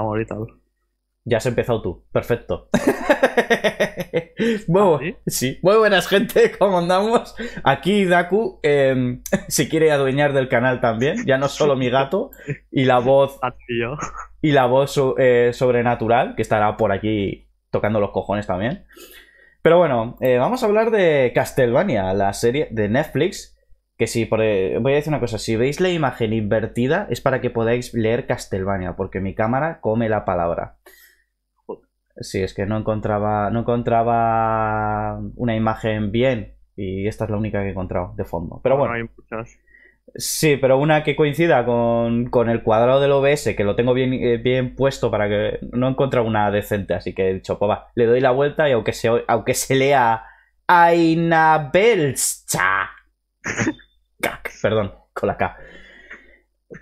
ahorita. Ya has empezado tú, perfecto. Muy, ¿Ah, ¿Sí? Muy buenas, gente, ¿cómo andamos? Aquí Daku em, si quiere adueñar del canal también, ya no solo mi gato y la voz. Y la voz eh, sobrenatural, que estará por aquí tocando los cojones también. Pero bueno, eh, vamos a hablar de Castlevania, la serie de Netflix que si, por, eh, voy a decir una cosa, si veis la imagen invertida es para que podáis leer Castlevania, porque mi cámara come la palabra. Sí, es que no encontraba, no encontraba una imagen bien y esta es la única que he encontrado de fondo. Pero bueno. Sí, pero una que coincida con, el cuadrado del OBS, que lo tengo bien, eh, bien puesto para que no encuentre una decente, así que he dicho, pues le doy la vuelta y aunque se, aunque se lea Ainabelcha. perdón, con la K.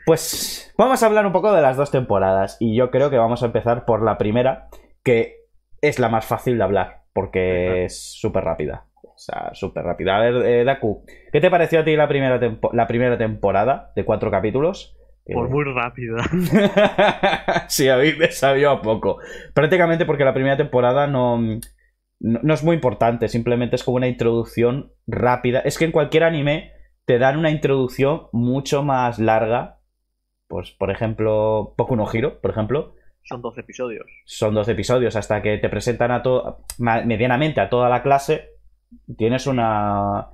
Pues vamos a hablar un poco de las dos temporadas y yo creo que vamos a empezar por la primera, que es la más fácil de hablar, porque es súper rápida. O sea, súper rápida. A ver, eh, Daku, ¿qué te pareció a ti la primera, la primera temporada de cuatro capítulos? Por pues eh. muy rápida. sí, a mí me a poco. Prácticamente porque la primera temporada no, no es muy importante, simplemente es como una introducción rápida. Es que en cualquier anime te dan una introducción mucho más larga. Pues, por ejemplo, Poco no Giro, por ejemplo. Son 12 episodios. Son 12 episodios, hasta que te presentan a todo medianamente a toda la clase. Tienes una.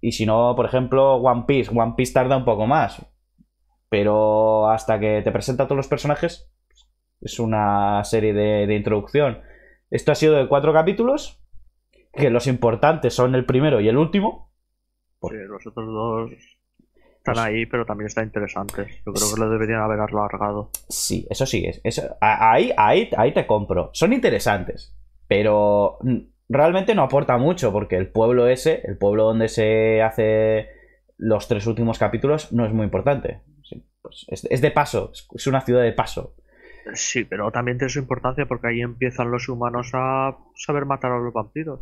Y si no, por ejemplo, One Piece. One Piece tarda un poco más. Pero hasta que te presenta a todos los personajes, es una serie de, de introducción. Esto ha sido de cuatro capítulos, que los importantes son el primero y el último los otros dos están ahí, pero también están interesantes. Yo creo que lo deberían haber alargado. Sí, eso sí, es, eso, ahí, ahí, ahí te compro. Son interesantes, pero mm, realmente no aporta mucho, porque el pueblo ese, el pueblo donde se hace los tres últimos capítulos, no es muy importante. Pues, es de paso, es una ciudad de paso. Sí, pero también tiene su importancia porque ahí empiezan los humanos a saber matar a los vampiros.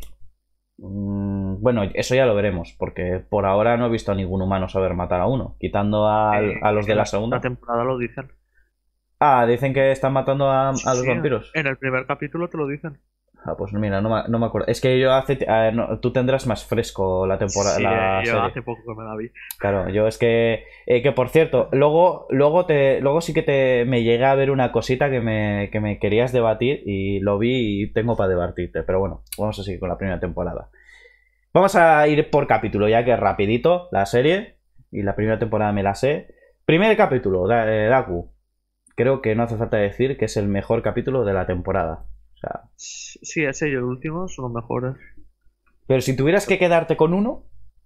Mm, bueno, eso ya lo veremos, porque por ahora no he visto a ningún humano saber matar a uno, quitando a, eh, los de la segunda. temporada lo dicen. Ah, dicen que están matando a, los vampiros. En el primer capítulo te lo dicen. Ah, pues mira, no me, no me acuerdo. Es que yo hace. tú tendrás más fresco la temporada. Eh, yo hace poco que me la vi. Claro, yo es que. Eh, que por cierto, luego, luego, te, luego sí que te, me llega a ver una cosita que me, que me querías debatir y lo vi y tengo para debatirte. Pero bueno, vamos a seguir con la primera temporada. Vamos a ir por capítulo, ya que rapidito la serie. Y la primera temporada me la sé. Primer capítulo, eh, Daku. Creo que no hace falta decir que es el mejor capítulo de la temporada sí, ese y el último son los mejores. Pero si tuvieras que quedarte con uno,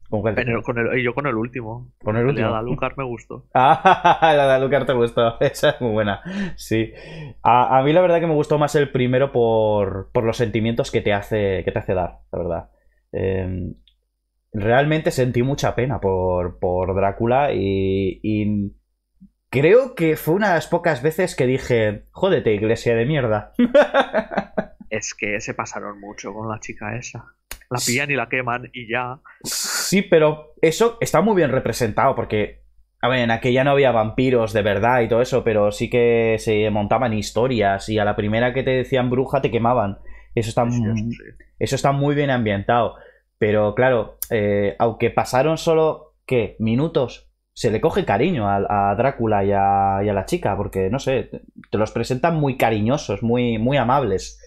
¿con con el, yo con el último. Con el último. La de Alucard me gustó. ah, la de Alucard te gustó. Esa es muy buena. Sí. A, mí la verdad que me gustó más el primero por, los sentimientos que te hace, que te hace dar, la verdad. Em, realmente sentí mucha pena por, Drácula y Creo que fue una de las pocas veces que dije, jódete, iglesia de mierda. Es que se pasaron mucho con la chica esa. La pillan y la queman y ya. Sí, pero eso está muy bien representado porque, a ver, en aquella no había vampiros de verdad y todo eso, pero sí que se montaban historias y a la primera que te decían bruja te quemaban. Eso está, muy, Eso está muy bien ambientado. Pero claro, eh, aunque pasaron solo, ¿qué? ¿Minutos? se le coge cariño a, Drácula y a, la chica, porque no sé, te los presentan muy cariñosos, muy, muy amables.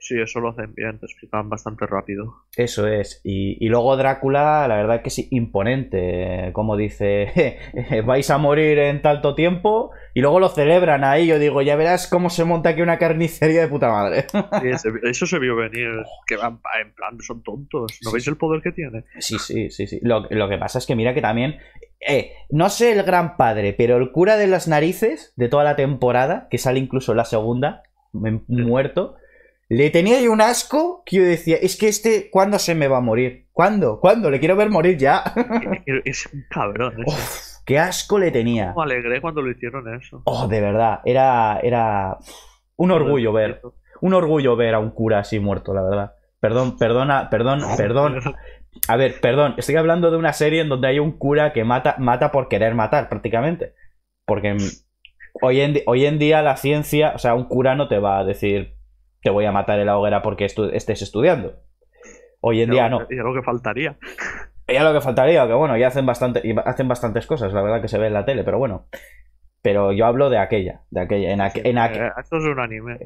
Sí, eso lo hacen bien, te explican bastante rápido. Eso es. Y, luego Drácula, la verdad es que es imponente. Como dice, vais a morir en tanto tiempo. Y luego lo celebran ahí. Yo digo, ya verás cómo se monta aquí una carnicería de puta madre. eso se vio venir. Que van en plan, son tontos. ¿No veis el poder que tiene? Sí, sí, sí. sí. Lo, lo, que pasa es que mira que también eh, no sé el gran padre, pero el cura de las narices de toda la temporada, que sale incluso la segunda, muerto, le tenía yo un asco que yo decía, es que este, ¿cuándo se me va a morir? ¿Cuándo? ¿Cuándo? Le quiero ver morir ya. es un cabrón. qué asco le tenía. Me alegré cuando lo hicieron eso. Oh, de verdad, era, era un orgullo ver, un orgullo ver a un cura así muerto, la verdad. Perdón, perdona, perdón, perdón, a ver, perdón, estoy hablando de una serie en donde hay un cura que mata, mata por querer matar, prácticamente. Porque hoy en, hoy en día la ciencia, o sea, un cura no te va a decir te voy a matar en la hoguera porque estés estudiando. Hoy en día no. Ya lo que faltaría. es lo que faltaría, que bueno, ya hacen, bastante, hacen bastantes cosas, la verdad que se ve en la tele, pero bueno. Pero yo hablo de aquella, de aquella. En, eh, esto es un anime.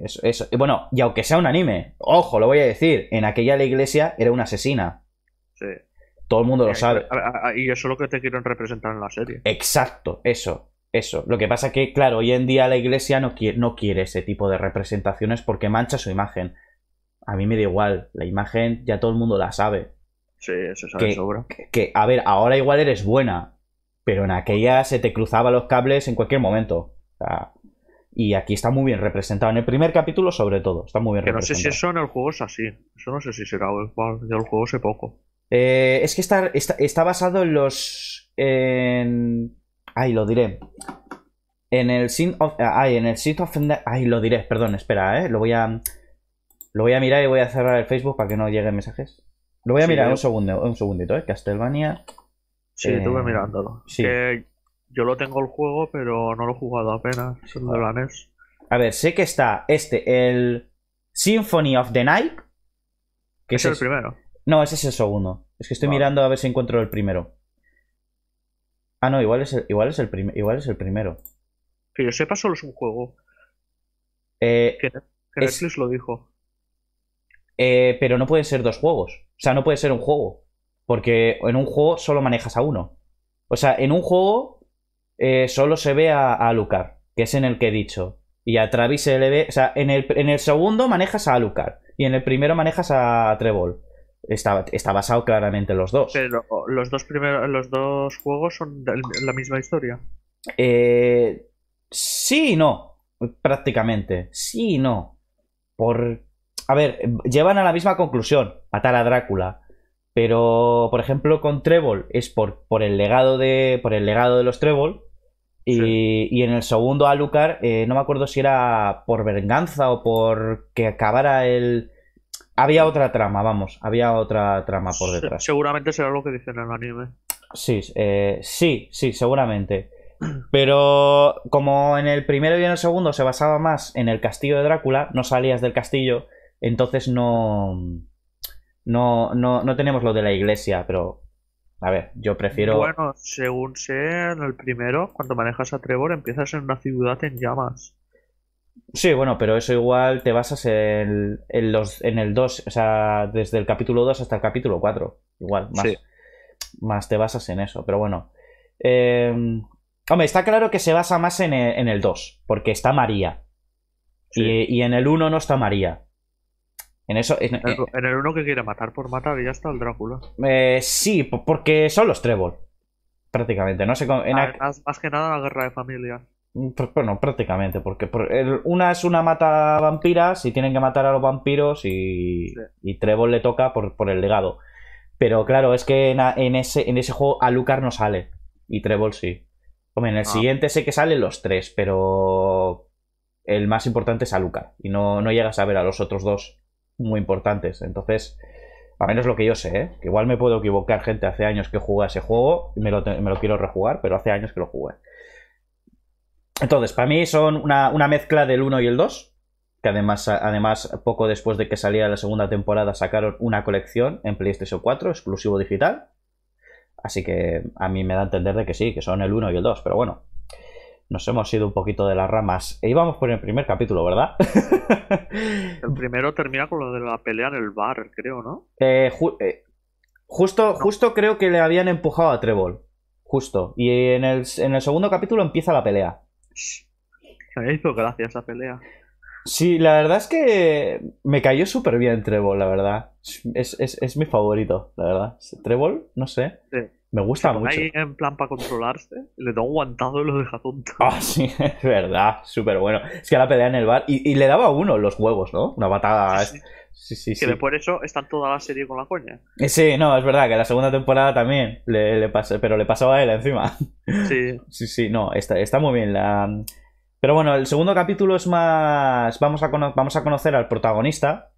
Bueno, y aunque sea un anime, ojo, lo voy a decir, en aquella la iglesia era una asesina. Sí. Todo el mundo lo sabe. Y eso es lo que te quieren representar en la serie. Exacto, eso. Eso. Lo que pasa que, claro, hoy en día la iglesia no quiere, no quiere ese tipo de representaciones porque mancha su imagen. A mí me da igual. La imagen ya todo el mundo la sabe. Sí, eso sabe que, Que, a ver, ahora igual eres buena, pero en aquella se te cruzaba los cables en cualquier momento. y aquí está muy bien representado. En el primer capítulo, sobre todo, está muy bien no sé si eso en el juego es así. Eso no sé si será. Yo el juego sé poco. Eh, es que está, está, basado en los. En. Ay, lo diré. En el Sin of. Ay, en el Sin of. Ay, lo diré, perdón, espera, ¿eh? Lo voy a. Lo voy a mirar y voy a cerrar el Facebook para que no lleguen mensajes. Lo voy a mirar un segundo, un segundito, ¿eh? Castlevania. Sí, estuve eh, mirándolo. yo lo tengo el juego, pero no lo he jugado apenas. E a ver, sé que está este, el Symphony of the Night. Que es el primero. No, ese es el segundo. Es que estoy mirando a ver si encuentro el primero. Ah, no, igual es el, igual es el, igual es el primero. Que yo sepa, solo es un juego. Eh, que, que lo dijo. Eh, pero no pueden ser dos juegos. O sea, no puede ser un juego. Porque en un juego solo manejas a uno. O sea, en un juego eh, solo se ve a, a que es en el que he dicho. Y a Travis se le ve. O sea, en el, en el segundo manejas a Alucard. Y en el primero manejas a Trevol Está, basado claramente en los dos. Pero oh, los dos, primeros, los dos juegos son la misma historia. Eh, sí y no, prácticamente. Sí y no. Por. A ver, llevan a la misma conclusión, matar a Drácula. Pero, por ejemplo, con Trébol es por, por, el, legado de, por el legado de los Trébol. Y, y en el segundo Alucard, eh, no me acuerdo si era por venganza o por que acabara el, había otra trama, vamos, había otra trama por detrás. Seguramente será lo que dicen en el anime. Sí, eh, sí, sí, seguramente. Pero como en el primero y en el segundo se basaba más en el castillo de Drácula, no salías del castillo, entonces no. No, no, no tenemos lo de la iglesia, pero. A ver, yo prefiero. Bueno, según sé, en el primero, cuando manejas a Trevor, empiezas en una ciudad en llamas. Sí, bueno, pero eso igual te basas en, los, en el 2, o sea, desde el capítulo 2 hasta el capítulo 4, igual, más, más te basas en eso, pero bueno. Em, hombre, está claro que se basa más en el, en 2, porque está María. Y, en el 1 no está María. En eso. En, eh, el 1 que quiere matar por matar y ya está el Drácula. Eh, sí, porque son los Trébol. Prácticamente. No sé. Ah, más que nada la guerra de familia. Bueno, prácticamente, porque una es una mata vampiras y tienen que matar a los vampiros y, Trebol le toca por, el legado. Pero claro, es que en, ese, en ese juego Alucard no sale y Trevor sí. Hombre, en el ah. siguiente sé que salen los tres, pero el más importante es Lucar y no, no llegas a ver a los otros dos muy importantes. Entonces, a menos lo que yo sé, ¿eh? que igual me puedo equivocar, gente, hace años que juega ese juego, Y me lo quiero rejugar, pero hace años que lo jugué. Entonces, para mí son una, mezcla del 1 y el 2. Que además, además, poco después de que salía la segunda temporada, sacaron una colección en PlayStation 4, exclusivo digital. Así que a mí me da a entender de que sí, que son el 1 y el 2. Pero bueno, nos hemos ido un poquito de las ramas. E íbamos por el primer capítulo, ¿verdad? el primero termina con lo de la pelea en el bar, creo, ¿no? Eh, eh, justo, justo creo que le habían empujado a Trébol. Justo. Y en el segundo capítulo empieza la pelea. Me hizo gracia esa pelea. Sí, la verdad es que me cayó súper bien Trébol, la verdad. Es, mi favorito, la verdad. Trébol, no sé. Me gusta mucho. en plan para controlarse, le da aguantado lo deja Ah, sí, es verdad, súper bueno. Es que la pelea en el bar. Y, le daba uno los huevos, ¿no? Una patada. Sí, sí, que sí. después de eso está toda la serie con la coña. Eh, sí, no, es verdad que la segunda temporada también le, le pasó, pero le pasaba a él encima. Sí. Sí, sí, no, está, está muy bien. La... Pero bueno, el segundo capítulo es más. Vamos a, vamos a conocer al protagonista,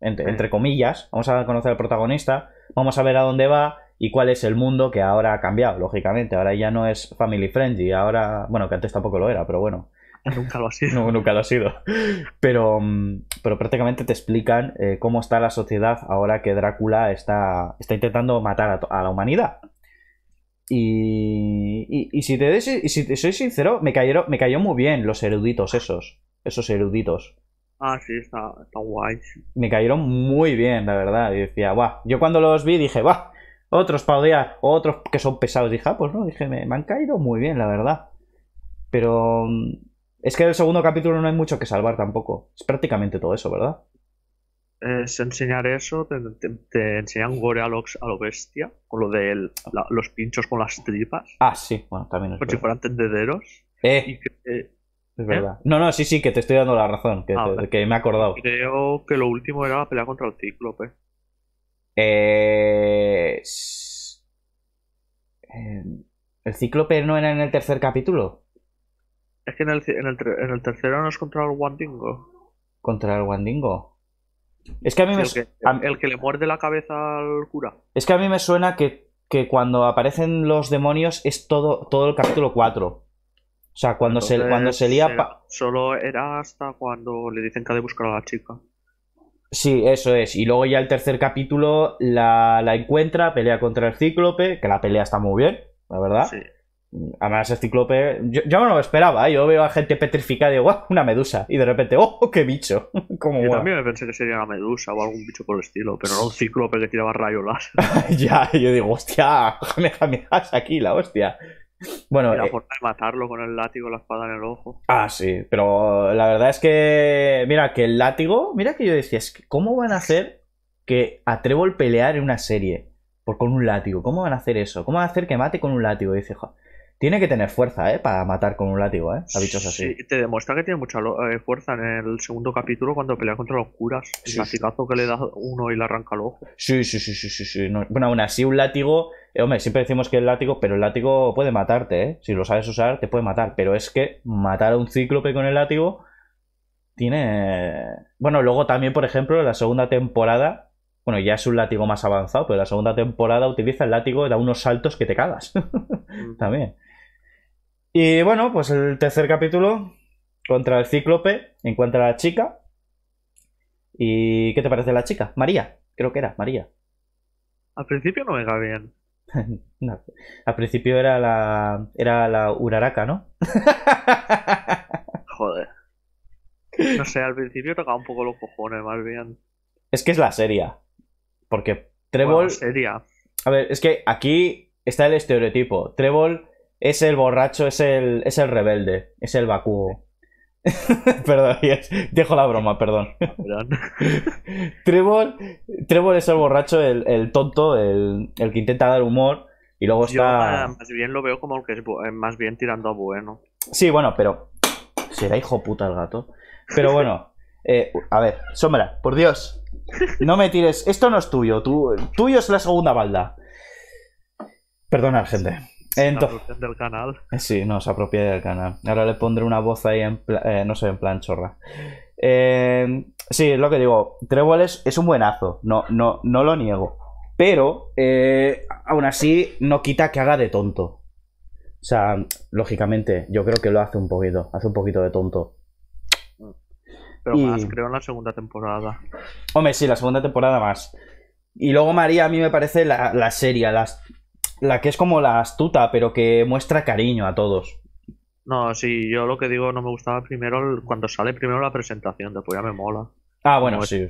mm. entre, comillas. Vamos a conocer al protagonista, vamos a ver a dónde va y cuál es el mundo que ahora ha cambiado, lógicamente. Ahora ya no es family friendly, ahora. Bueno, que antes tampoco lo era, pero bueno. Nunca lo ha sido. nunca lo ha sido. Pero. Mm, pero prácticamente te explican eh, cómo está la sociedad ahora que Drácula está, está intentando matar a, la humanidad. Y, y, si te, si soy sincero, me, cayeron, me cayó muy bien los eruditos esos. Esos eruditos. Ah, sí, está, está guay. Me cayeron muy bien, la verdad. decía, Yo cuando los vi dije, ¡buah! otros para otros que son pesados. Dije, ah, pues no, dije, me, han caído muy bien, la verdad. Pero mm, es que el segundo capítulo no hay mucho que salvar tampoco. Es prácticamente todo eso, ¿verdad? Es enseñar eso, te, enseñan gore a lo, bestia, con lo de los pinchos con las tripas. Ah, sí, bueno, también es. Como si fueran tendederos. Eh. eh es ¿eh? verdad. No, no, sí, sí, que te estoy dando la razón, ah, que, me he acordado. Creo que lo último era la pelea contra el Cíclope. Eh... eh ¿El Cíclope no era en el tercer capítulo? Es que en el, en el, en tercero no es contra el Wandingo. ¿Contra el Wandingo? Es que a mí me. El que, el que le muerde la cabeza al cura. Es que a mí me suena que, cuando aparecen los demonios es todo, todo el capítulo 4. O sea, cuando, se, cuando se lía. solo era hasta cuando le dicen que ha de buscar a la chica. Sí, eso es. Y luego ya el tercer capítulo la, la encuentra, pelea contra el cíclope, que la pelea está muy bien, la verdad. Sí, Mm, Además, el ciclope Yo, yo, no lo esperaba. ¿eh? Yo veo a gente petrificada y digo, ¡guau! Una medusa. Y de repente, ¡oh! ¡Qué bicho! Como, yo también me pensé que sería una medusa o algún bicho por el estilo, pero no un ciclope que tiraba rayos ya, yo digo, ¡hostia! ¡Me aquí la hostia! Bueno, era eh, la matarlo con el látigo, la espada en el ojo. Ah, sí, pero la verdad es que. Mira, que el látigo. Mira que yo decía, es que ¿cómo van a hacer que atrevo el pelear en una serie? Por con un látigo. ¿Cómo van a hacer eso? ¿Cómo van a hacer que mate con un látigo? dice, joder. Tiene que tener fuerza, ¿eh? Para matar con un látigo, ¿eh? así. Sí, te demuestra que tiene mucha eh, fuerza en el segundo capítulo cuando pelea contra los curas. Sí, que le da uno y le arranca el ojo. Sí, sí, sí, sí, sí. bueno, aún así un látigo... Eh, hombre, siempre decimos que el látigo, pero el látigo puede matarte, ¿eh? Si lo sabes usar, te puede matar. Pero es que matar a un cíclope con el látigo tiene... Bueno, luego también, por ejemplo, la segunda temporada... Bueno, ya es un látigo más avanzado, pero la segunda temporada utiliza el látigo y da unos saltos que te cagas. Mm. también. Y bueno, pues el tercer capítulo contra el cíclope, encuentra a la chica. ¿Y qué te parece la chica? María, creo que era, María. Al principio no me bien. al principio era la. Era la Uraraka, ¿no? Joder. No sé, al principio tocaba un poco los cojones, más bien. Es que es la serie. Porque Trebol... A ver, es que aquí está el estereotipo. Trebol es el borracho, es el, es el rebelde, es el vacuo. perdón, dejo la broma, perdón. Ah, perdón. Trevor, es el borracho, el, el tonto, el, que intenta dar humor. Y luego Yo está. Ah, más bien lo veo como el que es eh, más bien tirando a bueno. Sí, bueno, pero. Será hijo puta el gato. Pero bueno, eh, a ver, Sombra, por Dios. No me tires. Esto no es tuyo. tuyo es la segunda balda. Perdona, gente del canal. Eh, sí, no, se apropia del canal. Ahora le pondré una voz ahí, en eh, no sé, en plan chorra. Eh, sí, es lo que digo. Trébol es, un buenazo, no, no, no lo niego. Pero, eh, aún así, no quita que haga de tonto. O sea, lógicamente, yo creo que lo hace un poquito, hace un poquito de tonto. Pero más, creo, en la segunda temporada. Hombre, sí, la segunda temporada más. Y luego María a mí me parece la, la serie, las, la que es como la astuta, pero que muestra cariño a todos. No, sí, yo lo que digo, no me gustaba primero cuando sale primero la presentación, después ya me mola. Ah, bueno, sí,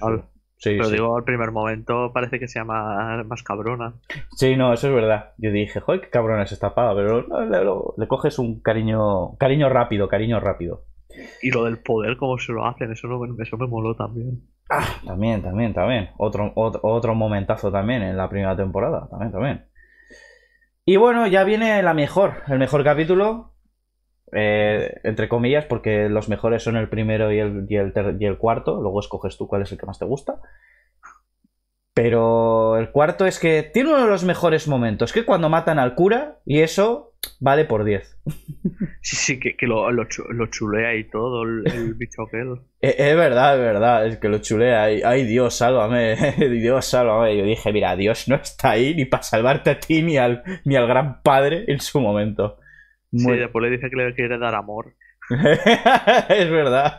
sí. Pero digo, al primer momento parece que se llama más cabrona. Sí, no, eso es verdad. Yo dije, joder, qué cabrona es esta pava, pero le, coges un cariño, cariño rápido, cariño rápido. Y lo del poder, cómo se lo hacen, eso, eso me moló también. Ah, también, también, también. otro, otro momentazo también en la primera temporada, también, también. Y bueno, ya viene la mejor, el mejor capítulo. Eh, entre comillas, porque los mejores son el primero y el, y el, y el cuarto. Luego escoges tú cuál es el que más te gusta. Pero el cuarto es que tiene uno de los mejores momentos, que cuando matan al cura, y eso vale por 10. Sí, sí, que, lo, chulea y todo el, bicho aquel. Es, verdad, es verdad, es que lo chulea. Y, ay, Dios, sálvame, Dios, sálvame. Yo dije, mira, Dios no está ahí ni para salvarte a ti ni al, al gran padre en su momento. Sí, después le dice que le quiere dar amor. es verdad.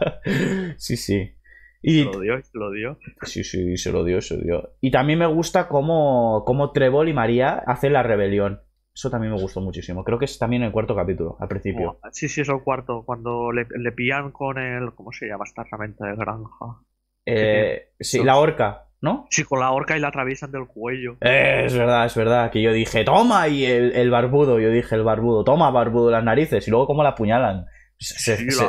Sí, sí. Y... Se lo dio, se lo dio. Sí, sí, se lo dio, se lo dio. Y también me gusta cómo, cómo Trebol y María hacen la rebelión. Eso también me gustó muchísimo. Creo que es también el cuarto capítulo, al principio. sí, sí, es el cuarto. Cuando le, le pillan con el. ¿Cómo se llama esta herramienta de granja? Eh, sí, la horca, ¿no? Sí, con la horca y la atraviesan del cuello. Eh, es verdad, es verdad. Que yo dije, toma, y el, el, barbudo. Yo dije, el barbudo, toma, barbudo, las narices. Y luego, ¿cómo la apuñalan?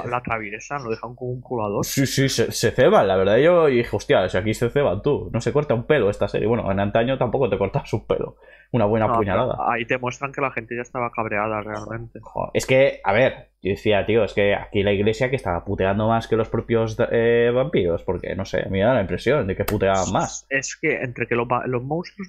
la, la, lo dejan como un culador. Sí, sí, se, ceban, la verdad. Yo dije, hostia, si aquí se ceban tú, no se corta un pelo esta serie. Bueno, en antaño tampoco te cortas un pelo. Una buena puñalada. Ahí te muestran que la gente ya estaba cabreada realmente. Es que, a ver, yo decía, tío, es que aquí la iglesia que estaba puteando más que los propios eh, vampiros, porque no sé, me da la impresión de que puteaban más. Es que entre que los, monstruos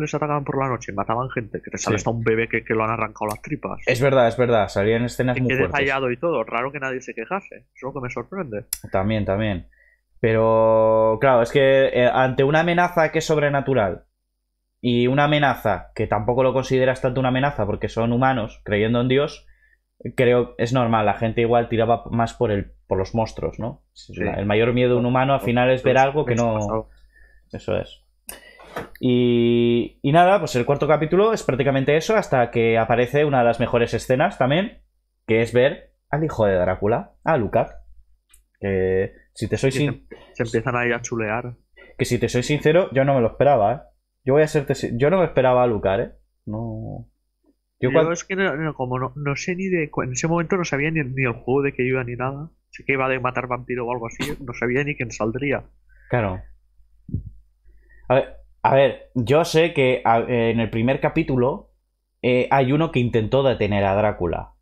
les atacaban por la noche, y mataban gente, que te sale hasta un bebé que, lo han arrancado las tripas. Es verdad, es verdad, salían escenas muy detallado y todo, raro que nadie se quejase, eso es lo que me sorprende. También, también. Pero, claro, es que eh, ante una amenaza que es sobrenatural y una amenaza que tampoco lo consideras tanto una amenaza porque son humanos creyendo en Dios creo es normal, la gente igual tiraba más por el por los monstruos, ¿no? El mayor miedo de un humano al final es ver pues, algo que pues, pues, no... Eso es. Y, y nada, pues el cuarto capítulo es prácticamente eso hasta que aparece una de las mejores escenas también, que es ver al hijo de Drácula, a Lucar. Que si te soy sincero Se, empiezan a ir a chulear. Que si te soy sincero, yo no me lo esperaba, ¿eh? Yo voy a Yo no me esperaba a Lucar, ¿eh? No... Yo es que como no, sé ni de... En ese momento no sabía ni, el juego de que iba ni nada. Sé que iba de matar vampiro o algo así. No sabía ni quién saldría. Claro. A ver, yo sé que eh, en el primer capítulo eh, hay uno que intentó detener a Drácula.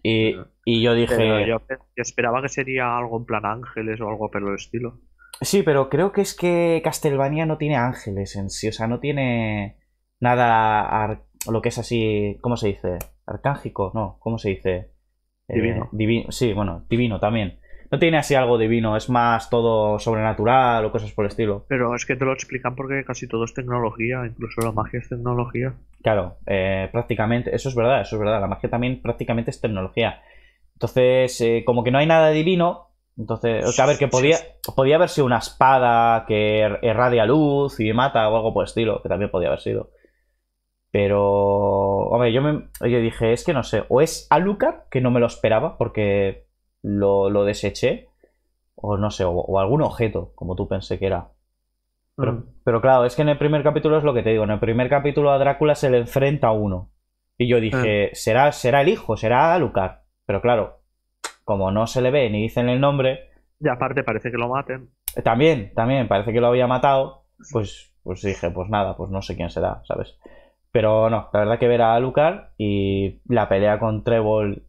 Y, yo dije... Yo, esperaba que sería algo en plan ángeles o algo por el estilo. Sí, pero creo que es que Castlevania no tiene ángeles en sí. O sea, no tiene nada lo que es así, ¿cómo se dice? Arcángico, no, ¿cómo se dice? Eh, divino. Sí, bueno, divino también. No tiene así algo divino, es más todo sobrenatural o cosas por el estilo. Pero es que te lo explican porque casi todo es tecnología, incluso la magia es tecnología. Claro, eh, prácticamente, eso es verdad, eso es verdad, la magia también prácticamente es tecnología. Entonces, eh, como que no hay nada divino, entonces, o sea, a ver, que podía, podía haber sido una espada que irradia er-, luz y mata o algo por el estilo, que también podía haber sido. Pero, hombre, yo, dije, es que no sé, o es Alucard, que no me lo esperaba porque lo, lo deseché, o no sé, o, algún objeto, como tú pensé que era. Mm. Pero, claro, es que en el primer capítulo es lo que te digo, en el primer capítulo a Drácula se le enfrenta a uno. Y yo dije, ah. será, será el hijo, será Alucard. Pero claro, como no se le ve ni dicen el nombre... Y aparte parece que lo maten. También, también, parece que lo había matado. Pues, pues dije, pues nada, pues no sé quién será, ¿sabes? Pero no, la verdad que ver a Alucard y la pelea con Trevor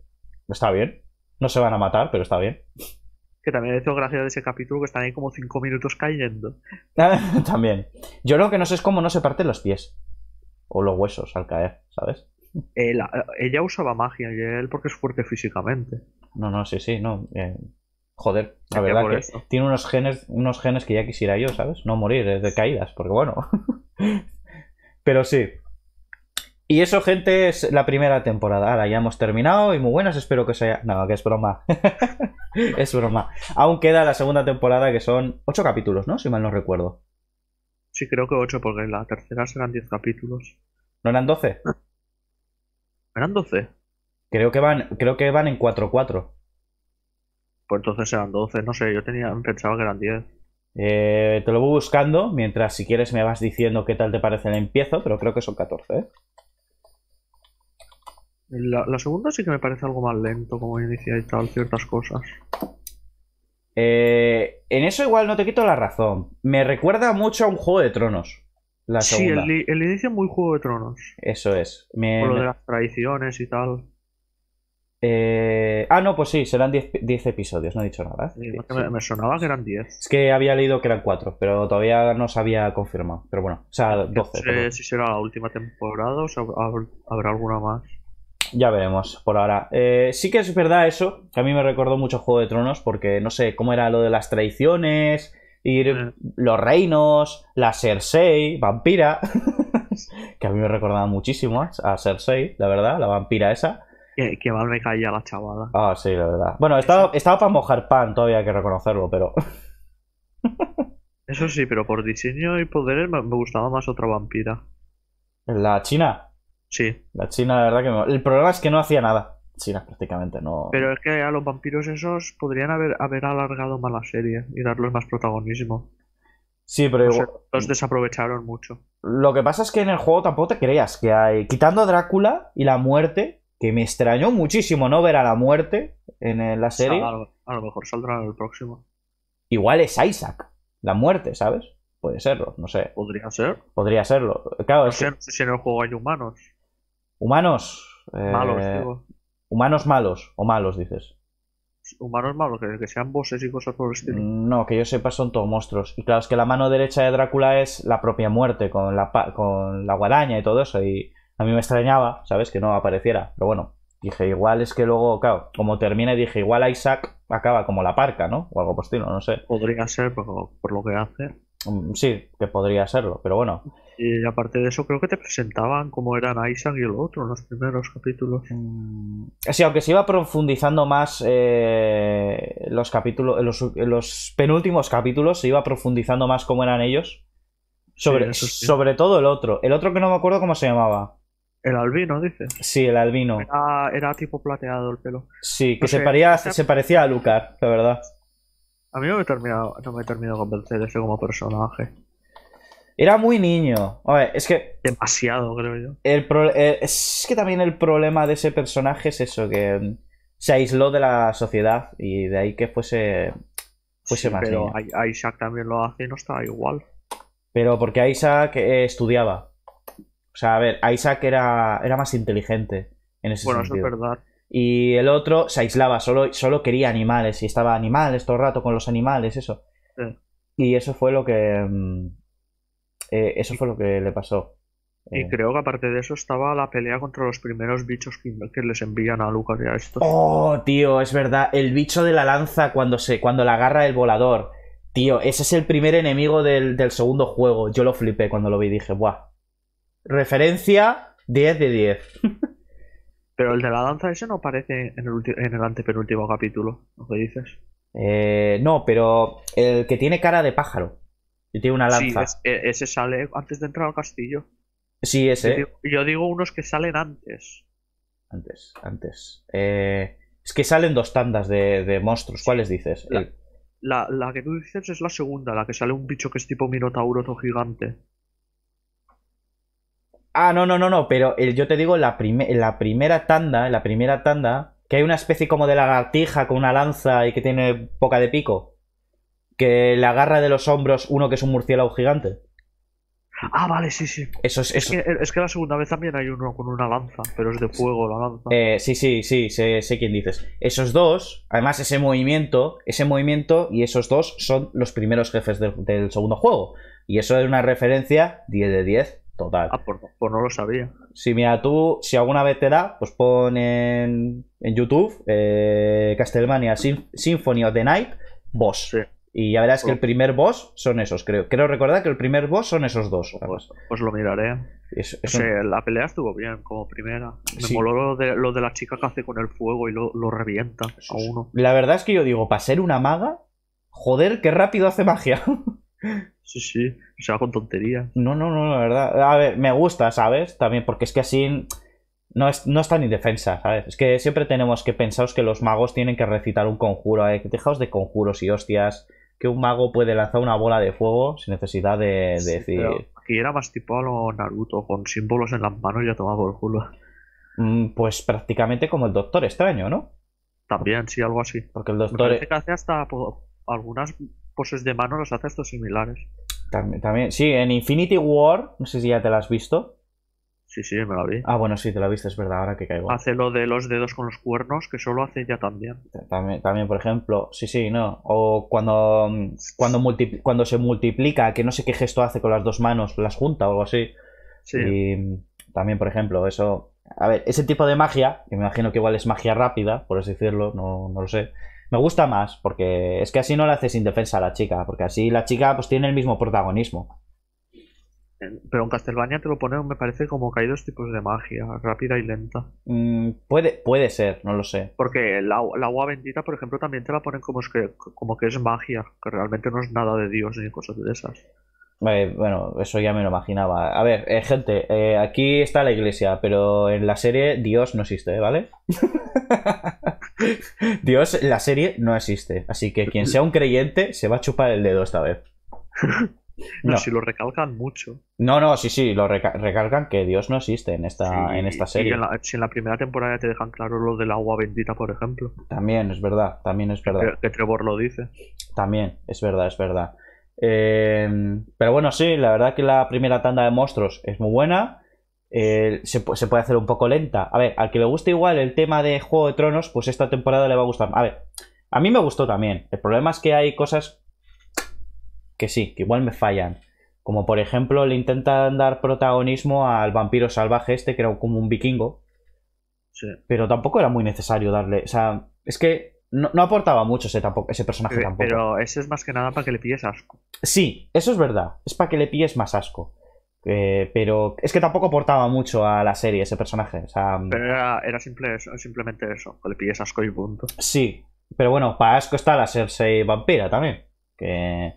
está bien. No se van a matar, pero está bien. Que también hecho gracia de ese capítulo que están ahí como 5 minutos cayendo. también. Yo lo que no sé es cómo no se parten los pies. O los huesos al caer, ¿sabes? Eh, ella usaba magia y él porque es fuerte físicamente. No, no, sí, sí, no. joder, la verdad que tiene unos genes, unos genes que ya quisiera yo, ¿sabes? No morir de caídas, porque bueno. Pero sí, y eso, gente, es la primera temporada. Ahora ya hemos terminado y muy buenas. Espero que sea... haya. No, que es broma. es broma. Aún queda la segunda temporada que son 8 capítulos, ¿no? Si mal no recuerdo. Sí, creo que ocho, porque la tercera serán 10 capítulos. ¿No eran 12? Ah. ¿Eran 12? Creo que van, creo que van en 4-4. Pues entonces eran 12, no sé, yo tenía pensaba que eran 10. Eh, te lo voy buscando, mientras si quieres me vas diciendo qué tal te parece el empiezo, pero creo que son 14. ¿eh? La, segunda sí que me parece algo más lento, como inicia y tal, ciertas cosas. Eh, en eso igual no te quito la razón. Me recuerda mucho a un juego de tronos. sí, el, inicio es muy juego de tronos. Eso es. Por lo de las traiciones y tal. Eh, ah, no, pues sí, serán 10 episodios, no he dicho nada. Eh, me, sonaba que eran 10. Es que había leído que eran 4, pero todavía no se había confirmado. Pero bueno, o sea, 12. No sé si será la última temporada o habrá alguna más. Ya veremos por ahora. Eh, sí que es verdad eso, que a mí me recordó mucho Juego de Tronos, porque no sé cómo era lo de las traiciones, ir mm. los reinos, la Cersei, vampira, que a mí me recordaba muchísimo a Cersei, la verdad, la vampira esa. Que, mal me caía la chavada Ah, sí, la verdad. Bueno, estaba, estaba para mojar pan, todavía hay que reconocerlo, pero... Eso sí, pero por diseño y poderes me gustaba más otra vampira. ¿La china? Sí. La China, la verdad que... El problema es que no hacía nada. China prácticamente no... Pero es que a los vampiros esos podrían haber, haber alargado más la serie y darles más protagonismo. Sí, pero... los desaprovecharon mucho. Lo que pasa es que en el juego tampoco te creas que hay... Quitando a Drácula y la muerte, que me extrañó muchísimo no ver a la muerte en la serie. A lo, mejor saldrá en el próximo. Igual es Isaac, la muerte, ¿sabes? Puede serlo, no sé. Podría ser. Podría serlo. Claro, no sé si en el juego hay humanos. Humanos. malos, eh, Humanos malos, o malos, dices. Humanos malos, que, sean bosses y cosas por el estilo. Mm, no, que yo sepa, son todos monstruos. Y claro, es que la mano derecha de Drácula es la propia muerte, con la, con la guadaña y todo eso. Y a mí me extrañaba, ¿sabes? Que no apareciera. Pero bueno, dije, igual es que luego, claro, como termina dije, igual Isaac acaba como la parca, ¿no? O algo por estilo, no sé. Podría ser, por lo que hace. Mm, sí, que podría serlo, pero bueno. Y aparte de eso, creo que te presentaban cómo eran Aishan y el otro en los primeros capítulos. Mm, sí, aunque se iba profundizando más eh, los capítulos, los, los, penúltimos capítulos, se iba profundizando más cómo eran ellos. Sobre, sobre todo el otro. El otro que no me acuerdo cómo se llamaba. El albino, dice Sí, el albino. Era, tipo plateado el pelo. Sí, que se, se, parecía a Lucar, la verdad. A mí no me he terminado, no me de ese como personaje. Era muy niño. es que. Demasiado, creo yo. Eh, es que también el problema de ese personaje es eso, que mm, se aisló de la sociedad y de ahí que fuese. fuese más pero niño. Isaac también lo hace no está igual. Pero porque Isaac eh, estudiaba. O sea, a ver, Isaac era, era más inteligente en ese sentido. Bueno, eso es verdad. Y el otro se aislaba, solo, solo quería animales y estaba animales todo el rato con los animales, eso. Y eso fue lo que mm, eh, eso fue lo que le pasó. Y eh. creo que aparte de eso estaba la pelea contra los primeros bichos que, les envían a Lucas y a estos. Oh, tío, es verdad. El bicho de la lanza cuando se. cuando la agarra el volador. Tío, ese es el primer enemigo del, segundo juego. Yo lo flipé cuando lo vi y dije, ¡buah! Referencia 10 de 10. Pero el de la lanza ese no aparece en el, en antepenúltimo capítulo, Lo que dices? Eh, no, pero el que tiene cara de pájaro. Y tiene una lanza. Sí, e, ese sale antes de entrar al castillo. Sí, ese. Yo digo, unos que salen antes. Antes, antes. Eh, es que salen dos tandas de, monstruos. ¿Cuáles dices? La, que tú dices es la segunda, la que sale un bicho que es tipo minotauro gigante. Ah, no, no, no, no, pero yo te digo la, la primera tanda, la primera tanda, que hay una especie como de lagartija con una lanza y que tiene poca de pico que la agarra de los hombros uno que es un murciélago gigante. Ah, vale, sí, sí. Eso es, que, la segunda vez también hay uno con una lanza, pero es de fuego la lanza. Eh, sí, sí, sí, sé, quién dices. Esos dos, además ese movimiento, ese movimiento y esos dos son los primeros jefes del, segundo juego. Y eso es una referencia 10 de 10 total. Ah, por pues, pues no lo sabía. si mira, tú, si alguna vez te da, pues pon en, YouTube eh, Castlevania Symphony of the Night Boss. Y la verdad es que el oh. primer boss son esos, creo. Creo recordar que el primer boss son esos dos. Pues, pues, pues lo miraré. La pelea estuvo bien como primera. Me moló lo de, lo de, la chica que hace con el fuego y lo, lo revienta a uno. La verdad es que yo digo, para ser una maga, joder, qué rápido hace magia. Sí, sí, o sea, con tontería. No, no, no, la verdad. A ver, me gusta, ¿sabes? También, porque es que así no, es, no están ni defensa, ¿sabes? Es que siempre tenemos que pensaros que los magos tienen que recitar un conjuro. que Dejaos de conjuros y hostias que un mago puede lanzar una bola de fuego sin necesidad de, decir. Aquí era más tipo a Naruto, con símbolos en las manos y a tomar por culo. Mm, pues prácticamente como el Doctor Extraño, ¿no? También, sí, algo así. Porque el Doctor. Me e- que hace hasta algunas poses de mano, los hace estos similares. También, sí, en Infinity War, no sé si ya te las has visto. Sí, sí, me la vi. Ah, bueno, sí, te la viste, es verdad, ahora que caigo. Hace lo de los dedos con los cuernos, que solo hace ella también. También, también por ejemplo, sí, sí, no. O cuando, mm, cuando, cuando se multiplica, que no sé qué gesto hace con las dos manos, las junta o algo así. Sí. Y mm, también, por ejemplo, eso. A ver, ese tipo de magia, que me imagino que igual es magia rápida, por así decirlo, no, no lo sé. Me gusta más, porque es que así no la haces indefensa a la chica, porque así la chica pues tiene el mismo protagonismo. Eh, pero en Castlevania te lo ponen, me parece como que hay dos tipos de magia, rápida y lenta. Mm, puede, puede ser, no lo sé. Porque el agua bendita, por ejemplo, también te la ponen como, es que, como que es magia, que realmente no es nada de Dios ni cosas de esas. bueno, eso ya me lo imaginaba. A ver, eh, gente, eh, aquí está la iglesia, pero en la serie Dios no existe, ¿vale? Dios la serie no existe. Así que quien sea un creyente se va a chupar el dedo esta vez. No, si lo recalcan mucho. No, no, sí, sí, lo recalcan que Dios no existe en esta, en esta serie. en la, si en la primera temporada te dejan claro lo del agua bendita, por ejemplo. También, es verdad, también es verdad. Que, Trevor lo dice. También, es verdad, es verdad. Eh, pero bueno, sí, la verdad que la primera tanda de monstruos es muy buena. Eh, se, se, puede hacer un poco lenta. A ver, al que le guste igual el tema de Juego de Tronos, pues esta temporada le va a gustar. A ver, a mí me gustó también. El problema es que hay cosas que sí, que igual me fallan. Como por ejemplo le intentan dar protagonismo al vampiro salvaje este, que era como un vikingo. Sí. Pero tampoco era muy necesario darle. O sea, es que no, aportaba mucho ese, tampoco, ese personaje pero, eh, tampoco. Pero eso es más que nada para que le pilles asco. Sí, eso es verdad. Es para que le pilles más asco. Eh, pero es que tampoco aportaba mucho a la serie ese personaje. O sea, mm. pero era, era simple eso, simplemente eso. Que le pilles asco y punto. Sí. Pero bueno, para asco está la Cersei vampira también. Que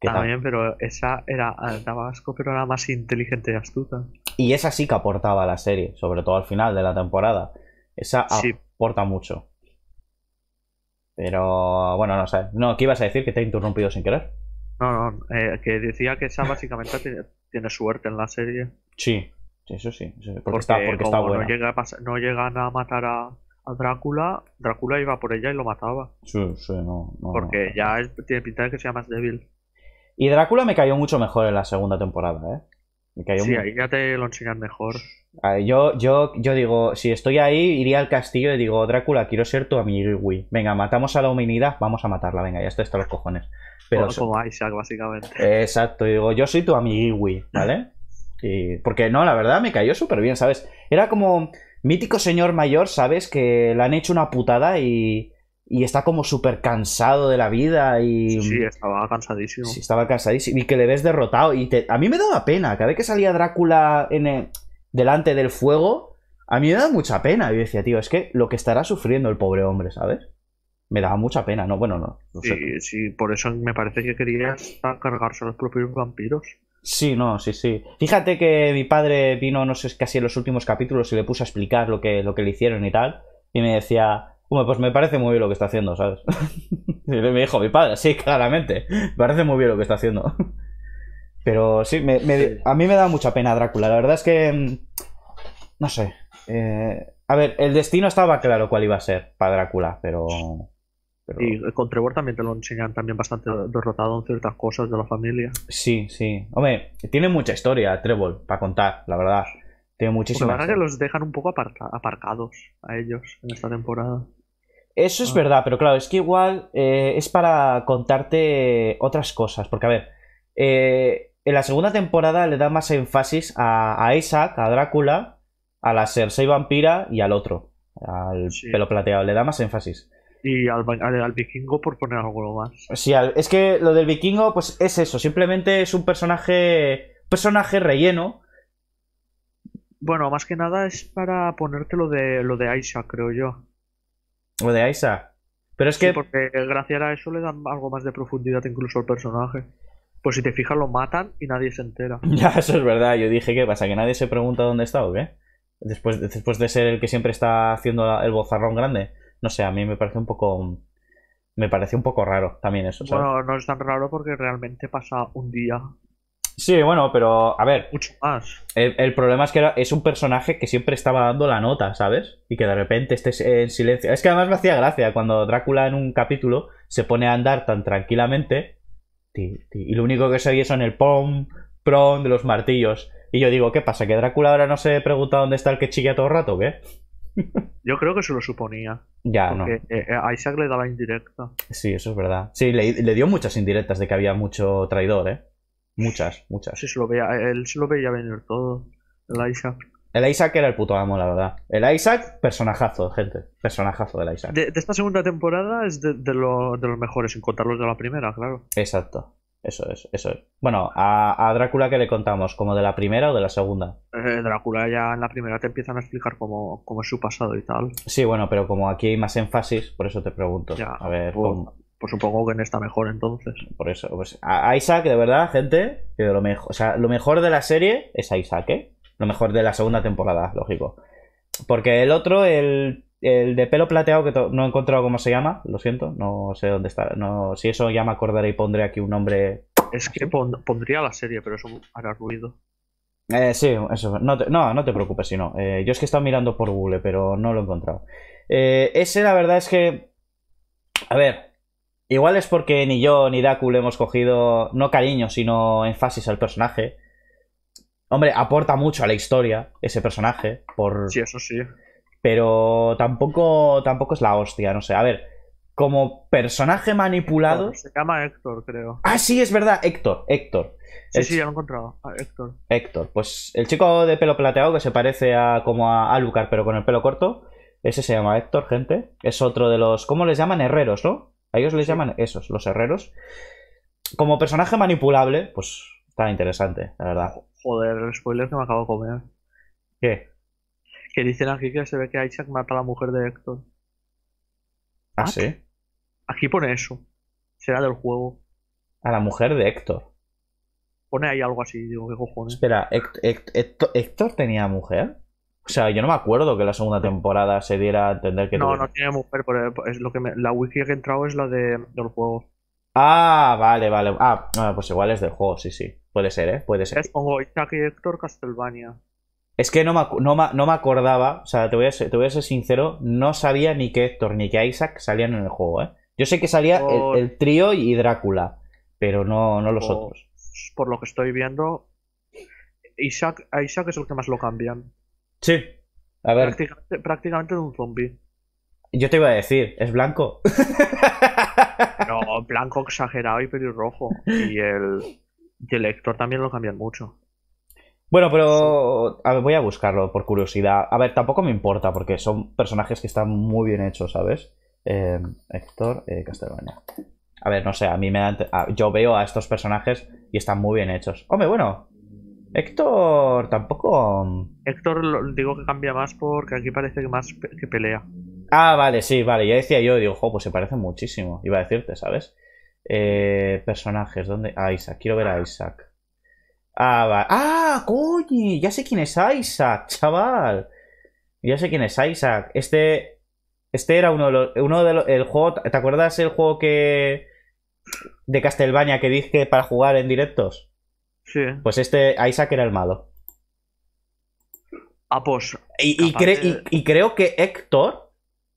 también, pero esa era Tabasco, pero era más inteligente y astuta. Y esa sí que aportaba a la serie, sobre todo al final de la temporada. Esa aporta mucho. Pero bueno, no sé. No, ¿qué ibas a decir? Que te he interrumpido sin querer. No, no, eh, que decía que esa básicamente tiene, suerte en la serie. Sí, eso sí. porque, está, porque como No, llegan a matar a, Drácula, Drácula iba por ella y lo mataba. Sí, sí, no. porque ya tiene pinta de que sea más débil. Y Drácula me cayó mucho mejor en la segunda temporada, ¿eh? Me cayó sí, ahí ya te lo enseñan mejor. Ah, yo, yo, yo digo, si estoy ahí, iría al castillo y digo, Drácula, quiero ser tu amigo Venga, matamos a la humanidad, vamos a matarla, venga, ya está está los cojones. Pero como, Isaac, básicamente. Exacto, digo, yo soy tu amigui, ¿vale? Porque no, la verdad, me cayó súper bien, ¿sabes? Era como mítico señor mayor, ¿sabes? Que le han hecho una putada y y está como súper cansado de la vida y... Sí, estaba cansadísimo. Sí, estaba cansadísimo. Y que le ves derrotado. Y a mí me daba pena. Cada vez que salía Drácula en delante del fuego, a mí me daba mucha pena. Yo decía, tío, es que lo que estará sufriendo el pobre hombre, ¿sabes? Me daba mucha pena, ¿no? Bueno, no. sí, sí, por eso me parece que quería cargarse los propios vampiros. Sí, no, sí, sí. Fíjate que mi padre vino, no sé, casi en los últimos capítulos y le puse a explicar lo que, lo que le hicieron y tal. Y me decía, Hombre, pues me parece muy bien lo que está haciendo, ¿sabes? me dijo mi padre, sí, claramente. Me parece muy bien lo que está haciendo. Pero sí, a mí me da mucha pena Drácula. La verdad es que. Mm, no sé. Eh, a ver, el destino estaba claro cuál iba a ser para Drácula, pero. Y con Trevor también te lo enseñan también bastante derrotado en ciertas cosas de la familia. Sí, sí. Hombre, tiene mucha historia Trevor para contar, la verdad. Tiene muchísimas. Lo que es que los dejan un poco aparcados a ellos en esta temporada. Eso es ah. verdad, pero claro, es que igual eh, es para contarte otras cosas. Porque, a ver, eh, en la segunda temporada le da más énfasis a, Isaac, a Drácula, a la Cersei vampira y al otro, al pelo plateado. Le da más énfasis. Y al, al, vikingo, por poner algo más. Sí, es que lo del vikingo, pues es eso. Simplemente es un personaje, personaje relleno. Bueno, más que nada es para ponerte lo de, lo de Isaac, creo yo. O de Aisa. Pero es que. porque gracias a eso le dan algo más de profundidad incluso al personaje. Pues si te fijas, lo matan y nadie se entera. Ya, eso es verdad. Yo dije, que pasa? ¿Que nadie se pregunta dónde está o qué? Después, después de ser el que siempre está haciendo el bozarrón grande. No sé, a mí me parece un poco. Me parece un poco raro también eso. Bueno, no es tan raro porque realmente pasa un día Sí, bueno, pero a ver. Mucho más. El, problema es que es un personaje que siempre estaba dando la nota, ¿sabes? Y que de repente esté en silencio. Es que además me hacía gracia cuando Drácula en un capítulo se pone a andar tan tranquilamente y lo único que se oye son el pom, prom de los martillos. Y yo digo, ¿qué pasa? ¿Que Drácula ahora no se pregunta dónde está el que chilla todo el rato o qué? Yo creo que se lo suponía. Ya, no. Eh, eh, Isaac le daba indirecta. Sí, eso es verdad. Sí, le dio muchas indirectas de que había mucho traidor, ¿eh? Muchas, muchas. Sí, se lo veía, él se lo veía venir todo. El Isaac. El Isaac era el puto amo, la verdad. El Isaac, personajazo, gente. Personajazo del Isaac. De, esta segunda temporada es de, los mejores, sin contar los de la primera, claro. Exacto. Eso es, eso es. Bueno, a, Drácula qué le contamos, como de la primera o de la segunda. Eh, Drácula ya en la primera te empiezan a explicar cómo, cómo, es su pasado y tal. Sí, bueno, pero como aquí hay más énfasis, por eso te pregunto. a ver, pues, pues supongo que en esta mejor entonces. Por eso, pues a Isaac, de verdad, gente, que lo mejor, o sea, lo mejor de la serie es Isaac, ¿eh? Lo mejor de la segunda temporada, lógico. Porque el otro, el, el de pelo plateado, que no he encontrado cómo se llama, lo siento, no sé dónde está. No, si eso ya me acordaré y pondré aquí un nombre. Es que pondría la serie, pero eso hará ruido. Eh, sí, eso. No, te, no, te preocupes, si no. Eh, yo es que he estado mirando por Google, pero no lo he encontrado. Eh, ese, la verdad es que. A ver, Igual es porque ni yo ni Daku le hemos cogido, no cariño, sino énfasis al personaje. Hombre, aporta mucho a la historia ese personaje. Por... Sí, eso sí. Pero tampoco, tampoco es la hostia, no sé. A ver, como personaje manipulado. se llama Héctor, creo. Ah, sí, es verdad, Héctor, Héctor. Sí, sí, ya lo he encontrado. Ah, Héctor. Héctor, pues el chico de pelo plateado que se parece a como a Alucard, pero con el pelo corto. Ese se llama Héctor, gente. Es otro de los. ¿Cómo les llaman? Herreros, ¿no? A ellos les llaman esos, los herreros. Como personaje manipulable, pues está interesante, la verdad. Joder, el spoiler que me acabo de comer. ¿Qué? Que dicen aquí que se ve que Isaac mata a la mujer de Héctor. ¿Ah, sí? Aquí pone eso. Será del juego. A la mujer de Héctor. Pone ahí algo así, digo, ¿qué cojones? Espera, Héctor tenía mujer? O sea, yo no me acuerdo que la segunda temporada se diera a entender que. No, no tiene mujer, pero es lo que la wiki que he entrado es la de, del juego. Ah, vale, vale. Ah, ah pues igual es del juego, sí, sí. Puede ser, ¿eh? Puede ser. Es como Isaac y Héctor Castlevania. Es que no me, no, me, acordaba, o sea, te voy, a ser, sincero, no sabía ni que Héctor ni que Isaac salían en el juego, ¿eh? Yo sé que salía el, trío y Drácula, pero no, no los otros. Por lo que estoy viendo, Isaac, Isaac es el que más lo cambian. Sí. A ver. Prácticamente, de un zombie. Yo te iba a decir, es blanco. no, blanco exagerado y pelirrojo. Y el, y el Héctor también lo cambian mucho. Bueno, pero voy a buscarlo por curiosidad. A ver, tampoco me importa porque son personajes que están muy bien hechos, ¿sabes? Em, Héctor eh, A ver, no sé, a mí me da... yo veo a estos personajes y están muy bien hechos. Hombre, bueno, Héctor tampoco. Héctor digo que cambia más porque aquí parece que más que pelea. Ah, vale, sí, vale. Ya decía yo, digo, jo, pues se parece muchísimo. Iba a decirte, ¿sabes? Eh, personajes, ¿dónde? Ah, Isaac, quiero ver a Isaac. Ah, vale. ¡Ah, coño! Ya sé quién es Isaac, chaval. Ya sé quién es Isaac. Este. Este era uno de los. Uno de juego. ¿Te acuerdas el juego que. de Castlevania que dije para jugar en directos? Pues este Isaac era el malo. Ah, Y, creo que Héctor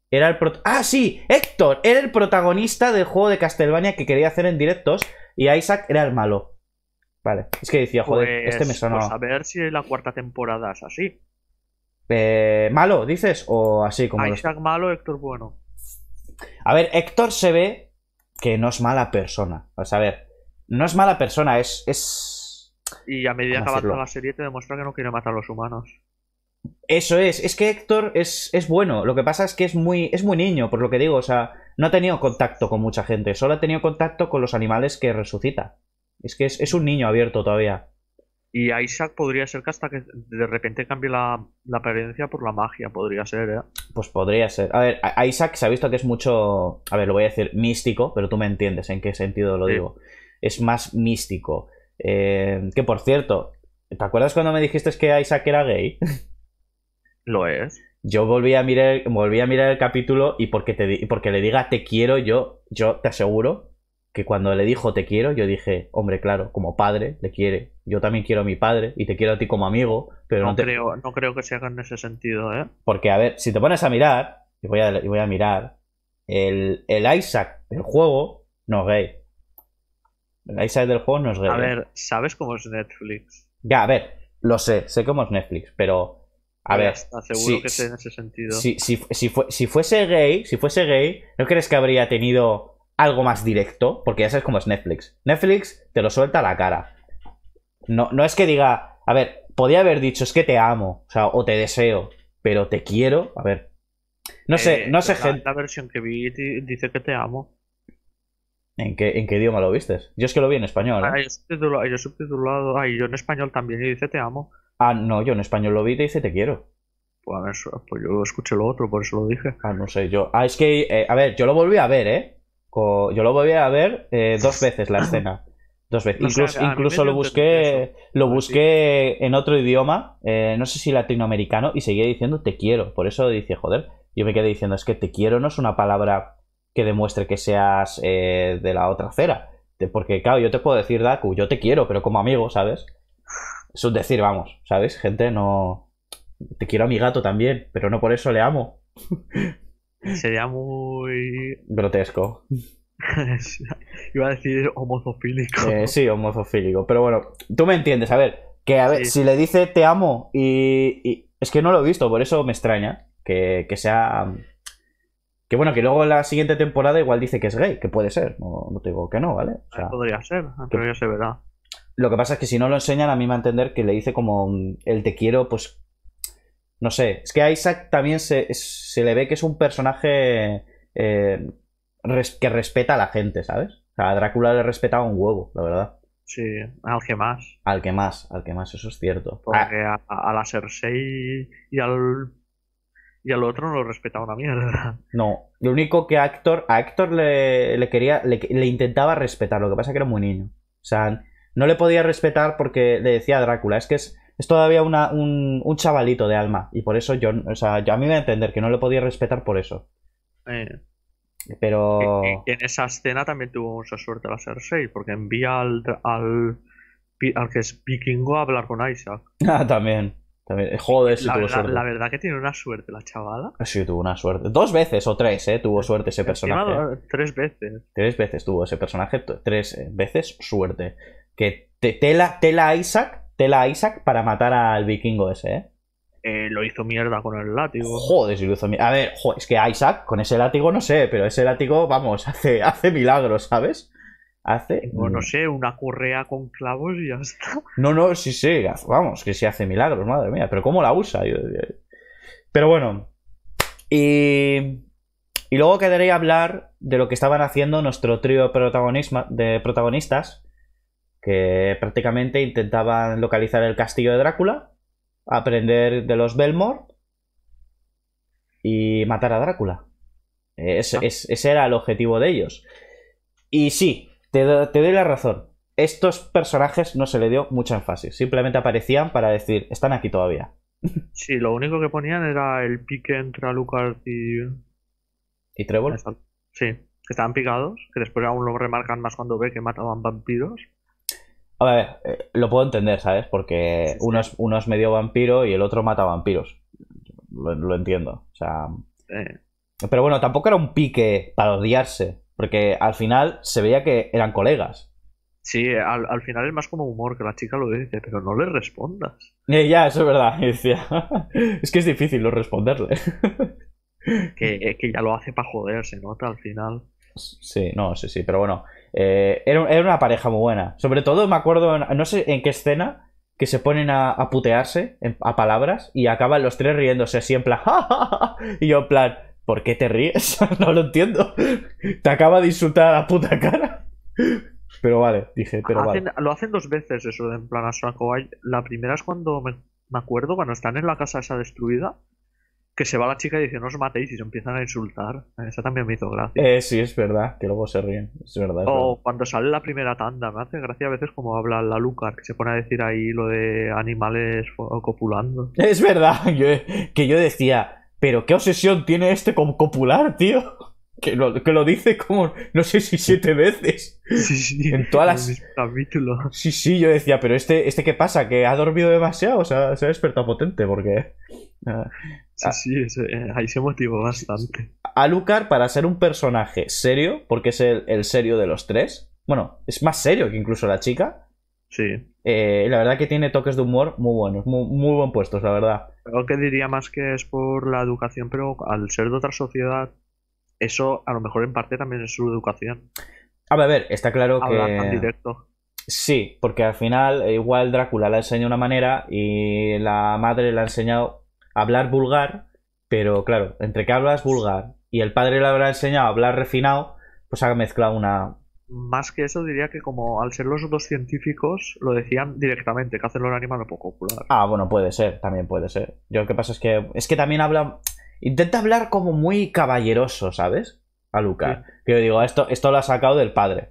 era el. Ah, sí, Héctor era el protagonista del juego de Castlevania que quería hacer en directos y Isaac era el malo. Vale, es que decía, joder, pues, este me sonaba. Pues a ver si la cuarta temporada es así. Eh, ¿Malo, dices? ¿O así como.? Isaac malo, Héctor bueno. A ver, Héctor se ve que no es mala persona. sea, a ver, no es mala persona, es. es y a medida que avanza la serie te demuestra que no quiere matar a los humanos. Eso es, es que Héctor es, es, bueno, lo que pasa es que es muy, es muy niño, por lo que digo, o sea, no ha tenido contacto con mucha gente, solo ha tenido contacto con los animales que resucita. Es que es, es un niño abierto todavía. Y Isaac podría ser que hasta que de repente cambie la, apariencia por la magia, podría ser, ¿eh? Pues podría ser. A ver, Isaac se ha visto que es mucho, a ver, lo voy a decir místico, pero tú me entiendes en qué sentido lo digo. Es más místico. Eh, que por cierto, ¿te acuerdas cuando me dijiste que Isaac era gay? Lo es. Yo volví a mirar, volví a mirar el capítulo y porque, te, porque le diga te quiero, yo, yo te aseguro que cuando le dijo te quiero, yo dije, hombre, claro, como padre, le quiere. Yo también quiero a mi padre y te quiero a ti como amigo, pero no, creo, no creo que se haga en ese sentido, ¿eh? Porque, a ver, si te pones a mirar, y voy a, mirar, el, el Isaac el juego no es gay del juego, no es gay. A ver, ¿sabes cómo es Netflix? Ya, a ver, lo sé, sé cómo es Netflix, pero. A ver, seguro si, que si, en ese sentido. Si, fuese gay, si fuese gay, ¿no crees que habría tenido algo más directo? Porque ya sabes cómo es Netflix. Netflix te lo suelta a la cara. No, no es que diga, a ver, podía haber dicho es que te amo, o sea, o te deseo, pero te quiero, a ver. No sé, eh, no sé, gente. La versión que vi dice que te amo. ¿En qué, idioma lo viste? Yo es que lo vi en español. ¿eh? Ah, yo, subtitulado, subtitulado. Ah, y yo en español también. Y dice te amo. Ah, no, yo en español lo vi y dice te quiero. Pues, a ver, pues yo escuché lo otro, por eso lo dije. Ah, no sé, yo. Ah, es que. Eh, a ver, yo lo volví a ver, ¿eh? yo lo volví a ver eh, dos veces la escena. Dos veces. Incluso, incluso lo busqué. Lo busqué en otro idioma, no sé si latinoamericano, y seguía diciendo te quiero. Por eso dije, joder. Yo me quedé diciendo, es que te quiero no es una palabra que demuestre que seas eh, de la otra cera Porque, claro, yo te puedo decir, Daku, yo te quiero, pero como amigo, ¿sabes? Es decir, vamos, ¿sabes? Gente, no. Te quiero a mi gato también, pero no por eso le amo. Sería muy. Grotesco. Iba a decir homozofílico. Eh, sí, homozofílico. Pero bueno, tú me entiendes, a ver. Que a ver, si le dice te amo y, Es que no lo he visto, por eso me extraña que, que sea que bueno, que luego en la siguiente temporada igual dice que es gay, que puede ser. No, te digo que no, ¿vale? O sea, podría ser, pero ya se verá. Lo que pasa es que si no lo enseñan, a mí me va a entender que le dice como mm, el te quiero, pues. No sé. Es que a Isaac también se, le ve que es un personaje eh, que respeta a la gente, ¿sabes? O sea, a Drácula le respetaba un huevo, la verdad. Sí, al que más. Al que más, al que más, eso es cierto. Porque a, a, la Cersei y al y al otro no lo respetaba una mierda. No, lo único que a Héctor, a le, quería, le, intentaba respetar, lo que pasa que era muy niño. O sea, no le podía respetar porque le decía a Drácula, es que es, todavía una, un, chavalito de alma. Y por eso yo, o sea, a mí me va a entender que no le podía respetar por eso. Eh, Pero... En, esa escena también tuvo mucha suerte la Cersei, porque envía al, al, que es vikingo a hablar con Isaac. Ah, también. Eh, joder, la, suerte. La verdad que tiene una suerte la chavala. Ah, sí, tuvo una suerte. Dos veces o tres, ¿eh? Tuvo suerte ese personaje. Eh. tres veces. Tres veces tuvo ese personaje, tres eh, veces suerte. Que te, tela, tela Isaac, tela Isaac para matar al vikingo ese, ¿eh? lo hizo mierda con el látigo. Joder, si lo hizo A ver, joder, es que Isaac con ese látigo no sé, pero ese látigo, vamos, hace, hace milagros, ¿sabes? hace. no mm. sé, una correa con clavos y ya está. No, no, sí, sí, vamos, que se hace milagros, madre mía, pero ¿cómo la usa? Pero bueno. Y, y luego quedaría a hablar de lo que estaban haciendo nuestro trío de protagonistas, que prácticamente intentaban localizar el castillo de Drácula, aprender de los Belmore y matar a Drácula. Ah. ese era el objetivo de ellos. Y sí, te, doy la razón. Estos personajes no se le dio mucha énfasis. Simplemente aparecían para decir, están aquí todavía. Sí, lo único que ponían era el pique entre Alucard y. ¿Y Trevor? Sí, que estaban picados, que después aún lo remarcan más cuando ve que mataban vampiros. A ver, eh, lo puedo entender, ¿sabes? Porque Uno, es, medio vampiro y el otro mata vampiros. Lo, entiendo. O sea. Eh. Pero bueno, tampoco era un pique para odiarse. Porque al final se veía que eran colegas. Sí, al, final es más como humor, que la chica lo dice, pero no le respondas. ya, eso es verdad. es que es difícil no responderle. que, que ya lo hace para joder, se nota al final. Sí, no, sí, sí, pero bueno. Eh, era, una pareja muy buena. Sobre todo me acuerdo, no sé en qué escena, que se ponen a, putearse a palabras y acaban los tres riéndose así en plan, y yo en plan, ¿Por qué te ríes? no lo entiendo. Te acaba de insultar a la puta cara. Pero vale, dije, pero vale. Lo hacen dos veces eso, en plan a La primera es cuando me, acuerdo, cuando están en la casa esa destruida, que se va la chica y dice, no os matéis y se empiezan a insultar. Esa también me hizo gracia. Eh, sí, es verdad, que luego se ríen. Es verdad. o cuando sale la primera tanda, me hace gracia a veces como habla la Lucar, que se pone a decir ahí lo de animales copulando. Es verdad, que yo decía, pero qué obsesión tiene este con copular, tío. Que lo, dice como, no sé si siete veces. Sí, sí. En todas las. Sí, sí, yo decía, pero este, este qué pasa, que ha dormido demasiado, o sea, se ha despertado potente, porque. Ah, sí, ah. sí, eh, ahí se motivó bastante. Alucard, para ser un personaje serio, porque es el, el serio de los tres. Bueno, es más serio que incluso la chica. Sí eh, la verdad que tiene toques de humor muy buenos, muy, buen puestos, la verdad. Creo que diría más que es por la educación, pero al ser de otra sociedad, eso a lo mejor en parte también es su educación. A ver, a ver está claro Hablar que... Tan directo. Sí, porque al final eh, igual Drácula la enseña de una manera y la madre le ha enseñado a hablar vulgar, pero claro, entre que hablas vulgar y el padre le habrá enseñado a hablar refinado, pues ha mezclado una, más que eso diría que como al ser los dos científicos lo decían directamente, que hacerlo un animal poco popular. Ah, bueno, puede ser, también puede ser. Yo lo que pasa es que es que también habla intenta hablar como muy caballeroso, ¿sabes? A Luca. Que yo digo, ah, esto esto lo ha sacado del padre.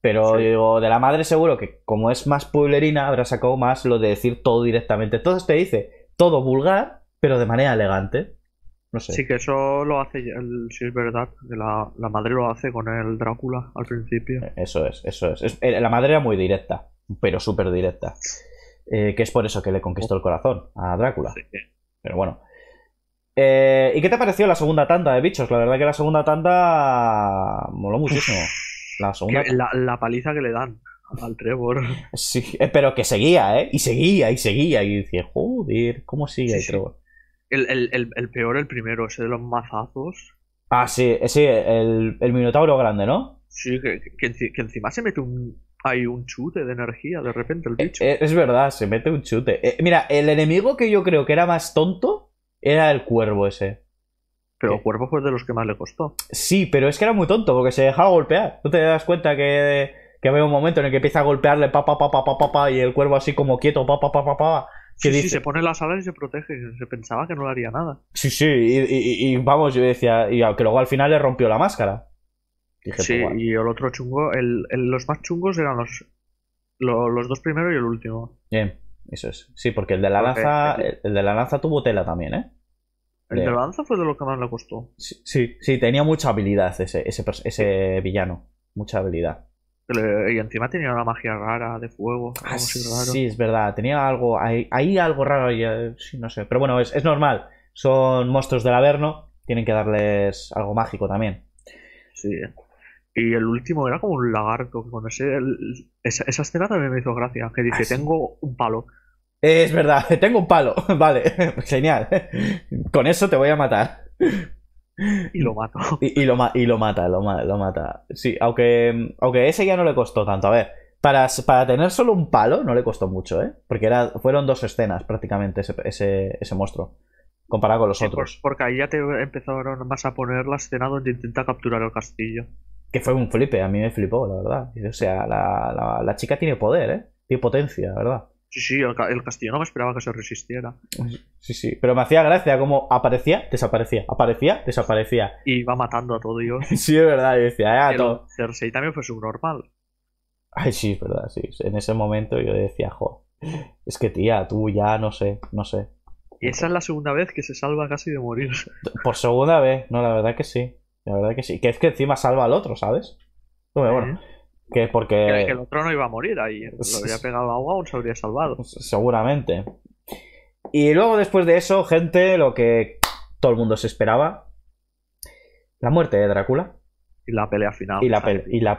Pero yo digo, de la madre seguro que como es más pueblerina habrá sacado más lo de decir todo directamente. Entonces te dice todo vulgar, pero de manera elegante sé. Sí, que eso lo hace, si es verdad, que la, madre lo hace con el Drácula al principio. Eh, eso es, eso es. Eh, la madre era muy directa, pero súper directa. Eh, que es por eso que le conquistó el corazón a Drácula. Pero bueno. ¿Y qué te pareció la segunda tanda de bichos? La verdad que la segunda tanda moló muchísimo. La, paliza que le dan al Trevor. Sí, pero que seguía, ¿eh? Y seguía, y seguía. Y decía joder, ¿cómo sigue el Trevor? El, el, el, el peor, el primero, ese de los mazazos. Ah, sí, eh, sí, el, Minotauro grande, ¿no? Sí, que, encima se mete un, hay un chute de energía de repente el eh, bicho. Eh, es, verdad, se mete un chute. mira, el enemigo que yo creo que era más tonto era el cuervo ese. Pero el cuervo fue de los que más le costó. Sí, pero es que era muy tonto porque se dejaba golpear. ¿No te das cuenta que, había un momento en el que empieza a golpearle pa pa pa pa pa pa, pa y el cuervo así como quieto pa pa pa pa pa? sí, se pone las alas y se protege. Se pensaba que no le haría nada. Sí, sí, y, vamos, yo decía, y que luego al final le rompió la máscara. sí, y el otro chungo, el, los más chungos eran los, dos primeros y el último. Bien, eso es. Sí, porque el de la lanza, el, de la lanza tuvo tela también, ¿eh? El de la lanza fue de lo que más le costó. Sí, sí, tenía mucha habilidad ese, ese villano. Mucha habilidad. Eh, y encima tenía una magia rara de fuego. Ah, sí, es verdad. Tenía algo. Hay, algo raro. Y, eh, no sé. Pero bueno, es, normal. Son monstruos del Averno. Tienen que darles algo mágico también. Sí. Y el último era como un lagarto. ese, esa, escena también me hizo gracia. Que dice: ah, Tengo un palo. Es verdad, tengo un palo. Vale, genial. Con eso te voy a matar. Y lo mata. Y, lo, y lo mata, lo, lo, mata. Sí, aunque, aunque ese ya no le costó tanto. A ver, para, para, tener solo un palo no le costó mucho, ¿eh? Porque era, fueron dos escenas prácticamente ese, monstruo. Comparado con los otros. porque ahí ya te empezaron más a poner la escena donde intenta capturar el castillo. Que fue un flipe, a mí me flipó, la verdad. O sea, la, chica tiene poder, ¿eh? Tiene potencia, verdad. Sí, sí, el, castillo no me esperaba que se resistiera. Sí, sí, pero me hacía gracia como aparecía, desaparecía, aparecía, desaparecía. Y iba matando a todo Dios. sí, es verdad, yo decía, eh, ah, a todo. Cersei también fue subnormal. Ay, sí, es verdad, sí. En ese momento yo decía, jo, es que tía, tú ya no sé, no sé. Y esa es la segunda vez que se salva casi de morir. Por segunda vez, no, la verdad que sí. La verdad que sí. Que es que encima salva al otro, ¿sabes? Bueno, bueno que porque. Que, el otro no iba a morir ahí. Lo habría pegado agua aún se habría salvado. Seguramente. Y luego, después de eso, gente, lo que todo el mundo se esperaba: la muerte de Drácula. Y la pelea final. Y la,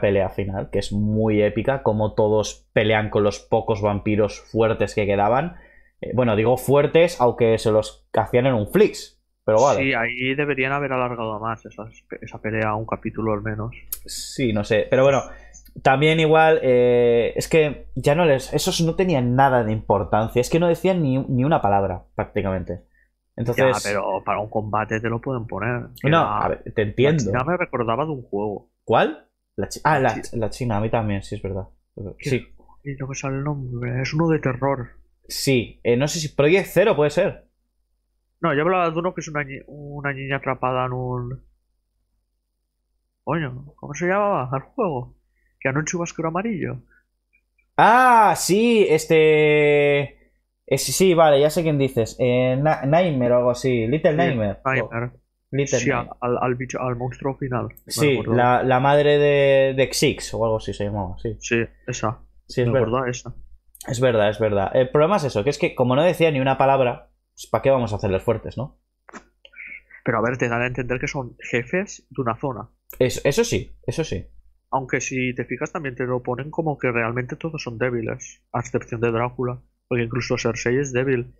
pelea final, que es muy épica, como todos pelean con los pocos vampiros fuertes que quedaban. Eh, bueno, digo fuertes, aunque se los hacían en un flix. Pero vale. Sí, ahí deberían haber alargado más esa pelea, un capítulo al menos. Sí, no sé. Pero bueno, también igual, eh, es que ya no les... Esos no tenían nada de importancia, es que no decían ni, ni una palabra prácticamente. Entonces... pero para un combate te lo pueden poner. No, a ver, te entiendo. Ya me recordaba de un juego. ¿Cuál? La ah, la, China, a mí también, sí, es verdad. Sí. y el nombre, es uno de terror. Sí, eh, no sé si Project cero puede ser. No, yo hablaba de uno que es una, una niña atrapada en un... Coño, ¿cómo se llamaba el juego? Que no un chubasquero amarillo. Ah, sí, este... Sí, vale, ya sé quién dices. Eh, Nightmare o algo así. Little Nightmare. Little Al, al, monstruo final. Sí, la, madre de, de Xix o algo así se llamaba. Sí, sí esa. es verdad. esa. Es verdad, es verdad. El problema es eso, que es que como no decía ni una palabra, pues, ¿para qué vamos a hacerles fuertes, no? Pero a ver, te dan a entender que son jefes de una zona. eso sí, eso sí. Aunque si te fijas también te lo ponen como que realmente todos son débiles, a excepción de Drácula, porque incluso Cersei es débil.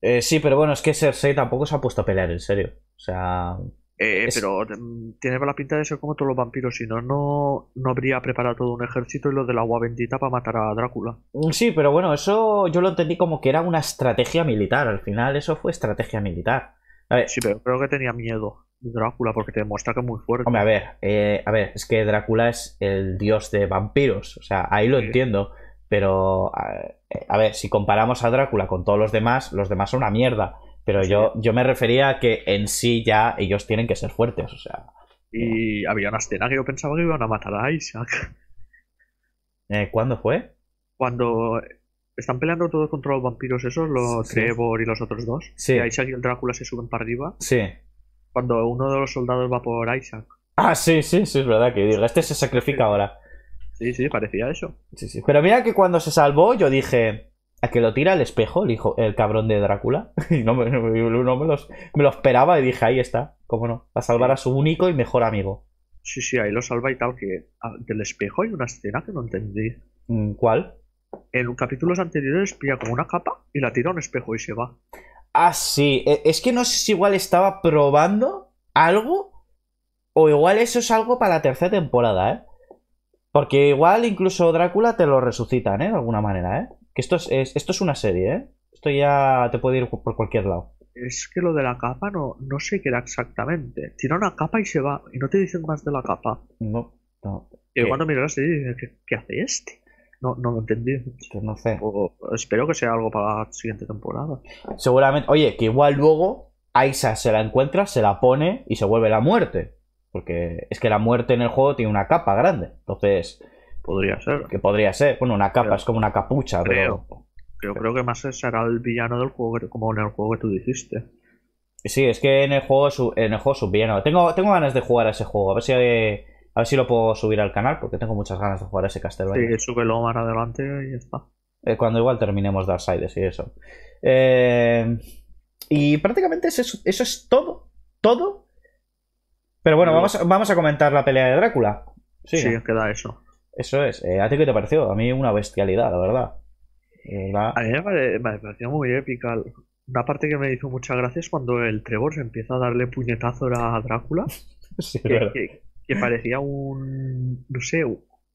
Eh, sí, pero bueno, es que Cersei tampoco se ha puesto a pelear, en serio. O sea... Eh, pero mm, tiene la pinta de ser como todos los vampiros, si no, no, no habría preparado todo un ejército y lo del agua bendita para matar a Drácula. Mm, sí, pero bueno, eso yo lo entendí como que era una estrategia militar, al final eso fue estrategia militar. A ver, sí, pero creo que tenía miedo. Drácula, porque te demuestra que es muy fuerte. Hombre, a ver, eh, a ver, es que Drácula es el dios de vampiros, o sea, ahí lo entiendo, pero eh, a, ver, si comparamos a Drácula con todos los demás, los demás son una mierda, pero yo, yo me refería a que en sí ya ellos tienen que ser fuertes, o sea. Y había una escena que yo pensaba que iban a matar a Isaac. Eh, ¿Cuándo fue? Cuando están peleando todos contra los vampiros esos, los Trevor y los otros dos. Y Isaac y Drácula se suben para arriba. Sí. Cuando uno de los soldados va por Isaac. Ah, sí, sí, sí, es verdad que digo, este se sacrifica ahora. Sí, sí, parecía eso. Sí, sí. Pero mira que cuando se salvó, yo dije. A que lo tira el espejo, el hijo, el cabrón de Drácula. Y no, me, los, me lo esperaba y dije, ahí está, cómo no, a salvar a su único y mejor amigo. Sí, sí, ahí lo salva y tal, que ah, del espejo hay una escena que no entendí. Mm, ¿Cuál? En capítulos anteriores pilla con una capa y la tira a un espejo y se va. Ah, sí. E, es que no sé si igual estaba probando algo. O igual eso es algo para la tercera temporada, ¿eh? Porque igual incluso Drácula te lo resucitan, ¿eh? De alguna manera, ¿eh? Que esto es, esto es una serie, ¿eh? Esto ya te puede ir por cualquier lado. Es que lo de la capa no, no sé qué era exactamente. Tira una capa y se va. Y no te dicen más de la capa. No, no. Y eh, cuando miras la serie, ¿qué hace este? No, no lo entendí. no sé. espero que sea algo para la siguiente temporada. Seguramente. Oye, que igual luego Aisa se la encuentra, se la pone y se vuelve la muerte. Porque es que la muerte en el juego tiene una capa grande. Entonces. Podría ser. Que podría ser. Bueno, una capa es como una capucha, creo, pero. creo que más será el villano del juego, como en el juego que tú dijiste. Sí, es que en el juego, en el juego es un villano. Tengo, tengo ganas de jugar a ese juego. A ver si. Hay a ver si lo puedo subir al canal porque tengo muchas ganas de jugar ese Castlevania. Sí, súbelo más adelante y ya está. Eh, cuando igual terminemos Darksiders y eso. Eh, y prácticamente eso, es todo. Todo. Pero bueno, vamos a, comentar la pelea de Drácula. Sí, queda eso. Eso es. Eh, ¿A ti qué te pareció? A mí una bestialidad, la verdad. Eh, a mí me, pareció muy épica. Una parte que me hizo muchas gracias es cuando el Trevor se empieza a darle puñetazo a Drácula. sí, que parecía un. No sé,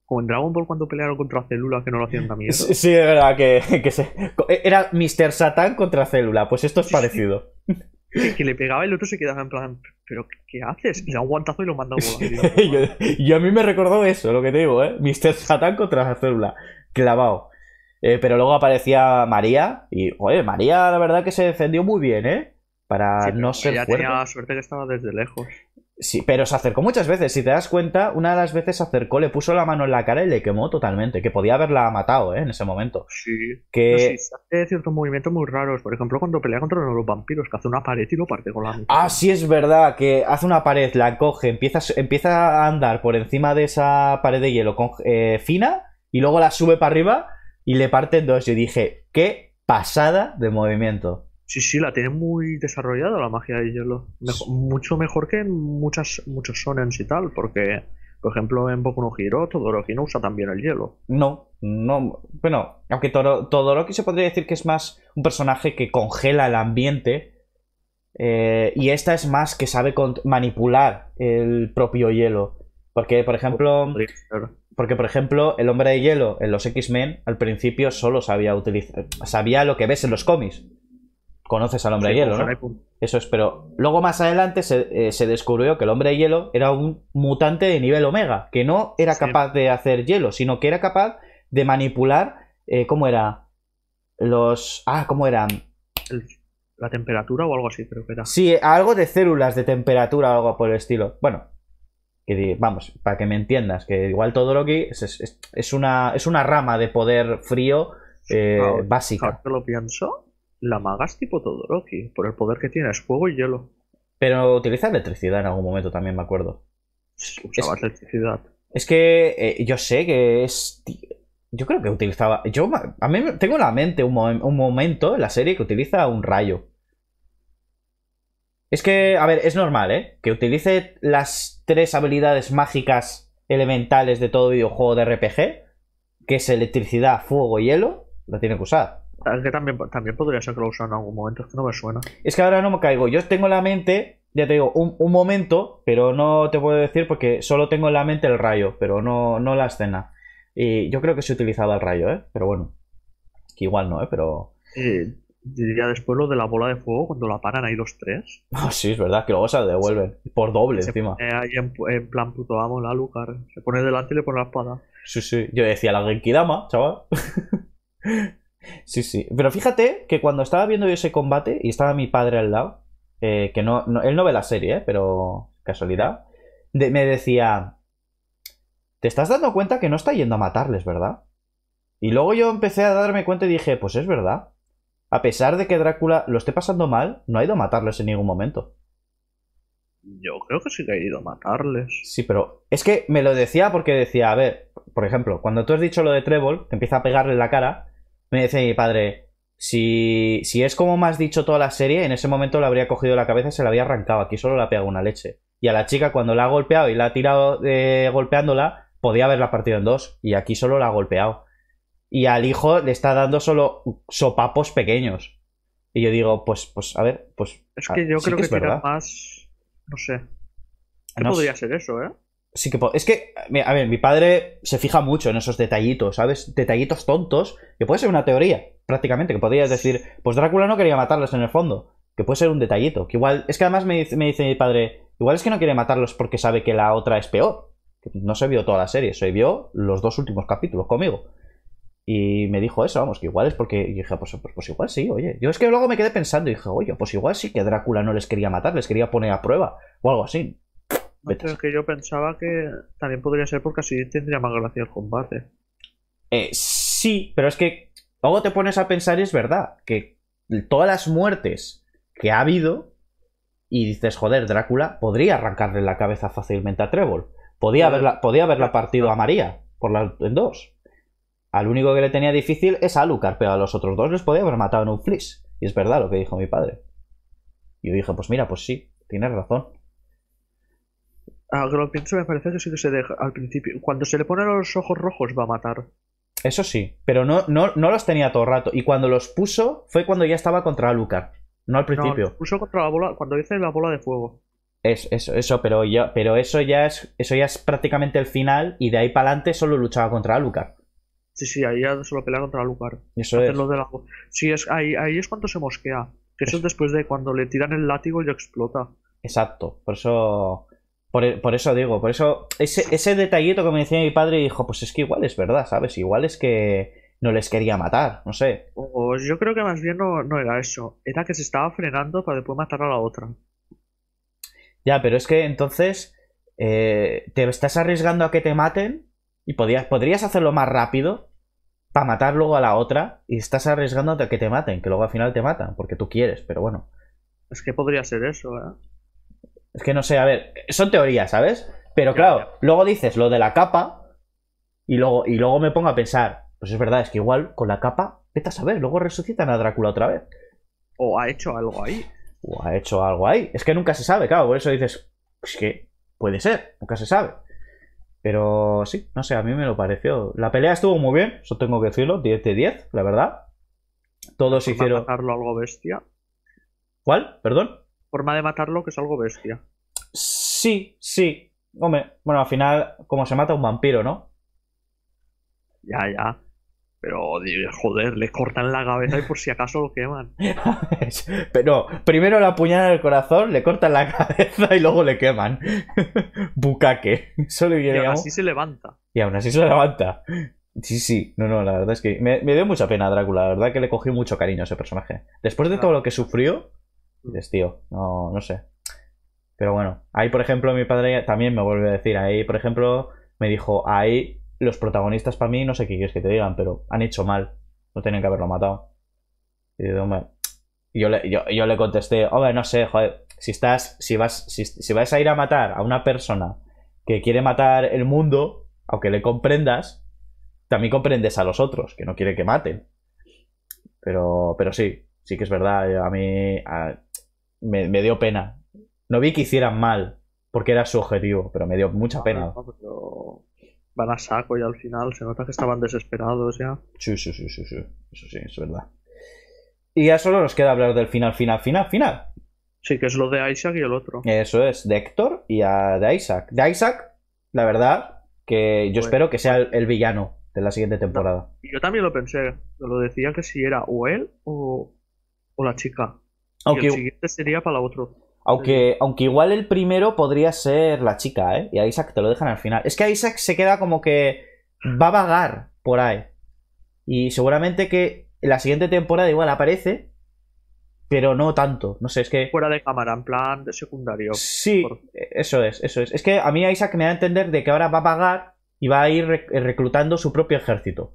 como en Dragon Ball cuando pelearon contra Célula que no lo hacían también. Sí, de verdad que, se... era Mr. Satan contra Célula, pues esto es parecido. Que, le pegaba y el otro se quedaba en plan, ¿pero qué haces? Le da un y lo manda a volar. yo, a mí me recordó eso, lo que te digo, ¿eh? Mr. Satan contra célula, clavado. Eh, pero luego aparecía María y, oye, María la verdad que se defendió muy bien, ¿eh? Para no ser. Ya tenía tenía suerte que estaba desde lejos. Sí, pero se acercó muchas veces. Si te das cuenta, una de las veces se acercó, le puso la mano en la cara y le quemó totalmente. Que podía haberla matado, ¿eh? En ese momento. Sí. Que... hace ciertos movimientos muy raros. Por ejemplo, cuando pelea contra los vampiros, que hace una pared y lo parte con la mitad. Ah, sí, es verdad. Que hace una pared, la coge, empieza, empieza a andar por encima de esa pared de hielo eh, fina y luego la sube para arriba y le parte en dos. Yo dije, qué pasada de movimiento. Sí, sí, la tiene muy desarrollada la magia de hielo. mucho mejor que en muchas, muchos sonens y tal, porque, por ejemplo, en Boku no Hiro Todoroki no usa también el hielo. No, no. Bueno, aunque Todoroki se podría decir que es más un personaje que congela el ambiente. Eh, y esta es más que sabe manipular el propio hielo. Porque, por ejemplo. Porque, por ejemplo, el hombre de hielo en los X-Men al principio solo sabía utilizar. Sabía lo que ves en los cómics conoces al hombre hielo, ¿no? Eso es, pero luego más adelante se, eh, descubrió que el hombre hielo era un mutante de nivel omega, que no era capaz de hacer hielo, sino que era capaz de manipular, eh, ¿cómo era? Los... Ah, ¿cómo eran? La temperatura o algo así, creo que Sí, algo de células de temperatura o algo por el estilo. Bueno, vamos, para que me entiendas, que igual todo lo que es, una, es una rama de poder frío eh, básica. lo pienso? La maga es tipo Todoroki, por el poder que tiene, es fuego y hielo. Pero utiliza electricidad en algún momento también, me acuerdo. Usaba es, electricidad. Es que eh, yo sé que es. Yo creo que utilizaba. Yo a mí tengo en la mente un, un momento en la serie que utiliza un rayo. Es que, a ver, es normal, ¿eh? Que utilice las tres habilidades mágicas elementales de todo videojuego de RPG, que es electricidad, fuego y hielo, la tiene que usar que también, también podría ser que lo usaron en algún momento, es que no me suena. Es que ahora no me caigo. Yo tengo en la mente, ya te digo, un, momento, pero no te puedo decir porque solo tengo en la mente el rayo, pero no, no la escena. Y yo creo que se utilizaba el rayo, ¿eh? Pero bueno, que igual no, ¿eh? Pero. Eh, diría después lo de la bola de fuego cuando la paran ahí los tres. Ah, sí, es verdad, que luego se devuelven. Por doble, encima. Ahí en, plan puto amo, la Lucar. Se pone delante y le pone la espada. Sí, sí. Yo decía la Genkidama, chaval. Sí, sí. Pero fíjate que cuando estaba viendo yo ese combate y estaba mi padre al lado, eh, que no, él no ve la serie, eh, pero casualidad, me decía, te estás dando cuenta que no está yendo a matarles, ¿verdad? Y luego yo empecé a darme cuenta y dije, pues es verdad. A pesar de que Drácula lo esté pasando mal, no ha ido a matarles en ningún momento. Yo creo que sí que ha ido a matarles. Sí, pero es que me lo decía porque decía, a ver, por ejemplo, cuando tú has dicho lo de Trébol, que empieza a pegarle en la cara, me dice mi padre, si, si es como me has dicho toda la serie, en ese momento le habría cogido la cabeza y se la había arrancado. Aquí solo la pegado una leche. Y a la chica cuando la ha golpeado y la ha tirado eh, golpeándola, podía haberla partido en dos. Y aquí solo la ha golpeado. Y al hijo le está dando solo sopapos pequeños. Y yo digo, pues, pues, a ver, pues. Es que ah, yo creo que, más. No sé. no podría ser eso, eh? sí que es que a ver mi padre se fija mucho en esos detallitos sabes detallitos tontos que puede ser una teoría prácticamente que podrías decir pues Drácula no quería matarlos en el fondo que puede ser un detallito que igual es que además me, me dice mi padre igual es que no quiere matarlos porque sabe que la otra es peor no se vio toda la serie se vio los dos últimos capítulos conmigo y me dijo eso, vamos, que igual es porque. Y dije, pues, pues, pues igual sí, oye. Yo es que luego me quedé pensando y dije, oye, pues igual sí que Drácula no les quería matar, les quería poner a prueba o algo así. Es que yo pensaba que también podría ser porque así tendría más gracia el combate. Eh, sí, pero es que luego te pones a pensar y es verdad que todas las muertes que ha habido y dices, joder, Drácula podría arrancarle la cabeza fácilmente a Trébol. Podía haberla, podía haberla partido a María por las en dos. Al único que le tenía difícil es a Lucar, pero a los otros dos les podía haber matado en un flis. Y es verdad lo que dijo mi padre. Y yo dije, pues mira, pues sí, tienes razón. A ah, pienso me parece que sí que se deja al principio. Cuando se le ponen los ojos rojos va a matar. Eso sí, pero no, no, no los tenía todo el rato. Y cuando los puso fue cuando ya estaba contra Alucard. No al principio. puso contra la bola, cuando hice la bola de fuego. Es, eso, eso, pero yo, pero eso ya es, eso ya es prácticamente el final, y de ahí para adelante solo luchaba contra Alucard. Sí, sí, ahí ya solo peleaba contra Alucard. Eso es. Sí, es, ahí, ahí es cuando se mosquea. Que eso es después de cuando le tiran el látigo y explota. Exacto, por eso. E, por, eso digo, por eso ese, ese detallito que me decía mi padre dijo, pues es que igual es verdad, ¿sabes? Igual es que no les quería matar, no sé. Pues yo creo que más bien no, era eso, era que se estaba frenando para después matar a la otra. Ya, pero es que entonces eh, te estás arriesgando a que te maten y podrías hacerlo más rápido para matar luego a la otra y estás arriesgando a que te maten, que luego al final te matan, porque tú quieres, pero bueno. Es que podría ser eso, ¿eh? Es que no sé, a ver, son teorías, ¿sabes? Pero claro, luego dices lo de la capa y luego, y luego me pongo a pensar, pues es verdad, es que igual con la capa, vete a saber, luego resucitan a Drácula otra vez. O ha hecho algo ahí. O ha hecho algo ahí. Es que nunca se sabe, claro, por eso dices, es que puede ser, nunca se sabe. Pero sí, no sé, a mí me lo pareció. La pelea estuvo muy bien, eso tengo que decirlo, 10 de 10, la verdad. Todos hicieron. algo bestia? ¿Cuál? ¿Perdón? forma de matarlo que es algo bestia. Sí, sí. Hombre, bueno, al final, como se mata un vampiro, ¿no? Ya, ya. Pero, joder, le cortan la cabeza y por si acaso lo queman. Pero primero le apuñalan el corazón, le cortan la cabeza y luego le queman. Bucaque. y aún así se levanta. Y aún así se levanta. Sí, sí. No, no, la verdad es que me, dio mucha pena a Drácula. La verdad que le cogí mucho cariño a ese personaje. Después de ah. todo lo que sufrió, Mm. Dices, tío, no, no sé. Pero bueno, ahí por ejemplo mi padre también me vuelve a decir, ahí por ejemplo me dijo, ahí los protagonistas para mí, no sé qué quieres que te digan, pero han hecho mal, no tenían que haberlo matado. Y yo le, yo, yo le contesté, hombre, no sé, joder, si estás, si vas, si, vas a ir a matar a una persona que quiere matar el mundo, aunque le comprendas, también comprendes a los otros, que no quiere que maten. Pero, pero sí, sí que es verdad, a mí me, dio pena. No vi que hicieran mal, porque era su objetivo, pero me dio mucha ah, pena. van a saco y al final se nota que estaban desesperados ya. Sí, sí, sí, sí, sí. Eso sí, es verdad. Y ya solo nos queda hablar del final, final, final, final. Sí, que es lo de Isaac y el otro. Eso es, de Héctor y a, de Isaac. De Isaac, la verdad, que yo espero que sea el, villano de la siguiente temporada. Yo también lo pensé, lo decía que si era o él o, o la chica. Aunque, el siguiente sería para otro. Aunque, aunque igual el primero podría ser la chica, ¿eh? Y a Isaac te lo dejan al final. Es que a Isaac se queda como que va a vagar por ahí. Y seguramente que la siguiente temporada igual aparece, pero no tanto. No sé, es que. Fuera de cámara, en plan de secundario. Sí, eso es, eso es. Es que a mí Isaac me da a entender de que ahora va a vagar y va a ir reclutando su propio ejército.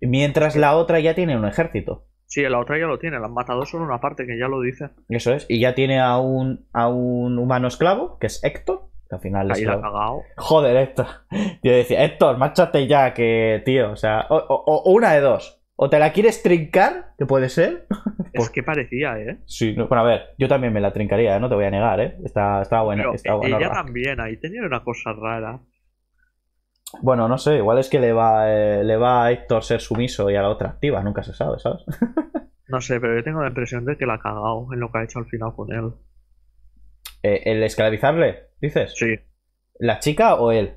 Mientras la otra ya tiene un ejército. Sí, la otra ya lo tiene. la Las matado son una parte que ya lo dice. Eso es. Y ya tiene a un, a un humano esclavo, que es Héctor. Que al final Ahí la ha cagado. Joder, Héctor. Yo decía, Héctor, márchate ya, que tío. O sea, o, una de dos. O te la quieres trincar, que puede ser. Es que parecía, ¿eh? Sí, bueno, a ver, yo también me la trincaría, ¿eh? no te voy a negar, ¿eh? Está, está buena. está ella también, ahí tenía una cosa rara. Bueno, no sé, igual es que le va, eh, le va a Héctor ser sumiso y a la otra activa, nunca se sabe, ¿sabes? no sé, pero yo tengo la impresión de que la ha cagado en lo que ha hecho al final con él. Eh, ¿El esclavizarle, dices? Sí. ¿La chica o él?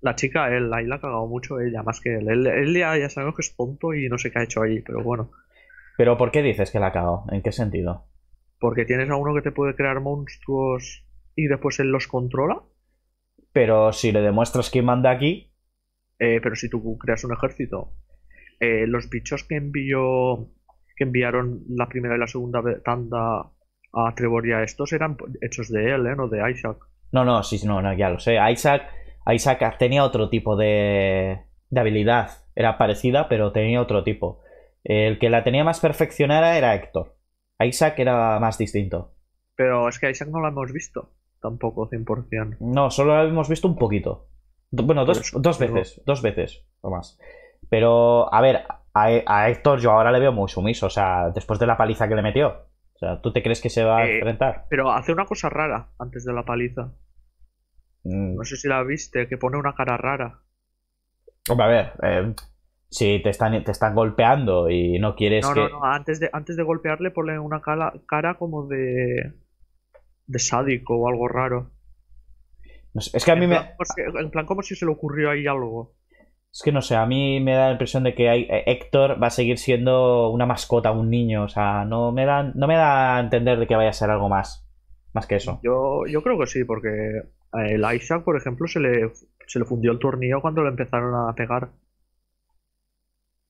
La chica, él, ahí la ha cagado mucho ella, más que él. Él, ya, ya, sabemos que es tonto y no sé qué ha hecho ahí, pero bueno. ¿Pero por qué dices que la ha cagado? ¿En qué sentido? Porque tienes a uno que te puede crear monstruos y después él los controla pero si le demuestras quién manda aquí. Eh, pero si tú creas un ejército, eh, los bichos que envió que enviaron la primera y la segunda tanda a Trevor y a estos eran hechos de él, ¿eh? no de Isaac. No, no, sí, no, no, ya lo sé. Isaac, tenía otro tipo de, habilidad. Era parecida, pero tenía otro tipo. El que la tenía más perfeccionada era Héctor. Isaac era más distinto. Pero es que Isaac no lo hemos visto tampoco 100%. No, solo la hemos visto un poquito. Bueno, dos, veces, dos veces o más. Pero, a ver, a, Héctor yo ahora le veo muy sumiso, o sea, después de la paliza que le metió. O sea, ¿tú te crees que se va a eh, enfrentar? Pero hace una cosa rara antes de la paliza. Mm. No sé si la viste, que pone una cara rara. Hombre, a ver, eh, si te están, te están golpeando y no quieres no, No, no, antes de, antes de golpearle pone una cara como de de sádico o algo raro. es que a mí me. en plan, como si se le ocurrió ahí algo. Es que no sé, a mí me da la impresión de que hay, eh, Héctor va a seguir siendo una mascota, un niño. O sea, no me da, no me da a entender de que vaya a ser algo más. Más que eso. Yo, yo creo que sí, porque el Isaac, por ejemplo, se le, se le fundió el tornillo cuando lo empezaron a pegar.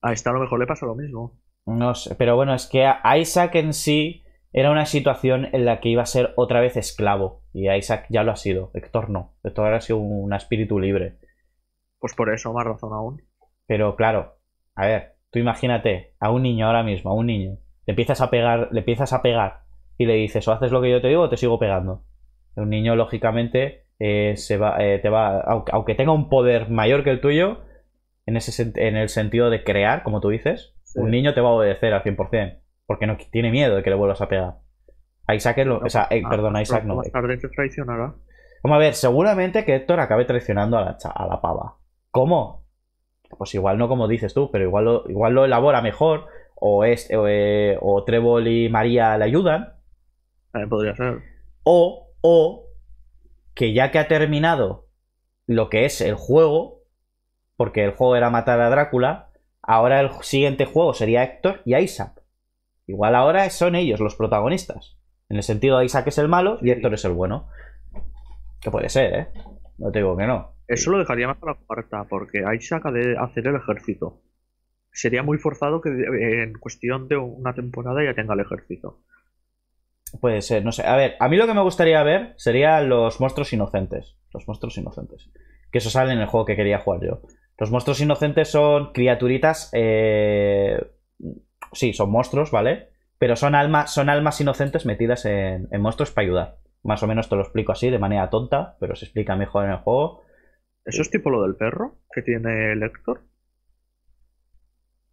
A esta a lo mejor le pasó lo mismo. No sé, pero bueno, es que a Isaac en sí era una situación en la que iba a ser otra vez esclavo. Y Isaac ya lo ha sido. Héctor no. Héctor ahora ha sido un espíritu libre. Pues por eso, más razón aún. Pero claro, a ver, tú imagínate a un niño ahora mismo, a un niño, le empiezas a pegar, le empiezas a pegar y le dices, o haces lo que yo te digo o te sigo pegando. Un niño, lógicamente, eh, se va, eh, te va, aunque, tenga un poder mayor que el tuyo, en, ese, en el sentido de crear, como tú dices, un niño te va a obedecer al 100%. Porque no tiene miedo de que le vuelvas a pegar. A Isaac, o sea, eh, ah, perdón, Isaac no. Eh. Vamos a ver, seguramente que Héctor acabe traicionando a la, a la pava. ¿Cómo? Pues igual no como dices tú, pero igual lo, igual lo elabora mejor. O, es, o, eh, Trébol y María le ayudan. podría ser. O, o que ya que ha terminado lo que es el juego, porque el juego era matar a Drácula, ahora el siguiente juego sería Héctor y Isaac. Igual ahora son ellos los protagonistas. En el sentido de Isaac es el malo y Héctor es el bueno. Que puede ser, ¿eh? No te digo que no. Eso lo dejaría más para la cuarta, porque Isaac ha de hacer el ejército. Sería muy forzado que eh, en cuestión de una temporada ya tenga el ejército. Puede ser, no sé. A ver, a mí lo que me gustaría ver serían los monstruos inocentes. Los monstruos inocentes. Que eso sale en el juego que quería jugar yo. Los monstruos inocentes son criaturitas eh, sí, son monstruos, ¿vale? Pero son, almas son almas inocentes metidas en, monstruos para ayudar. Más o menos te lo explico así, de manera tonta, pero se explica mejor en el juego. ¿Eso es tipo lo del perro que tiene el Héctor?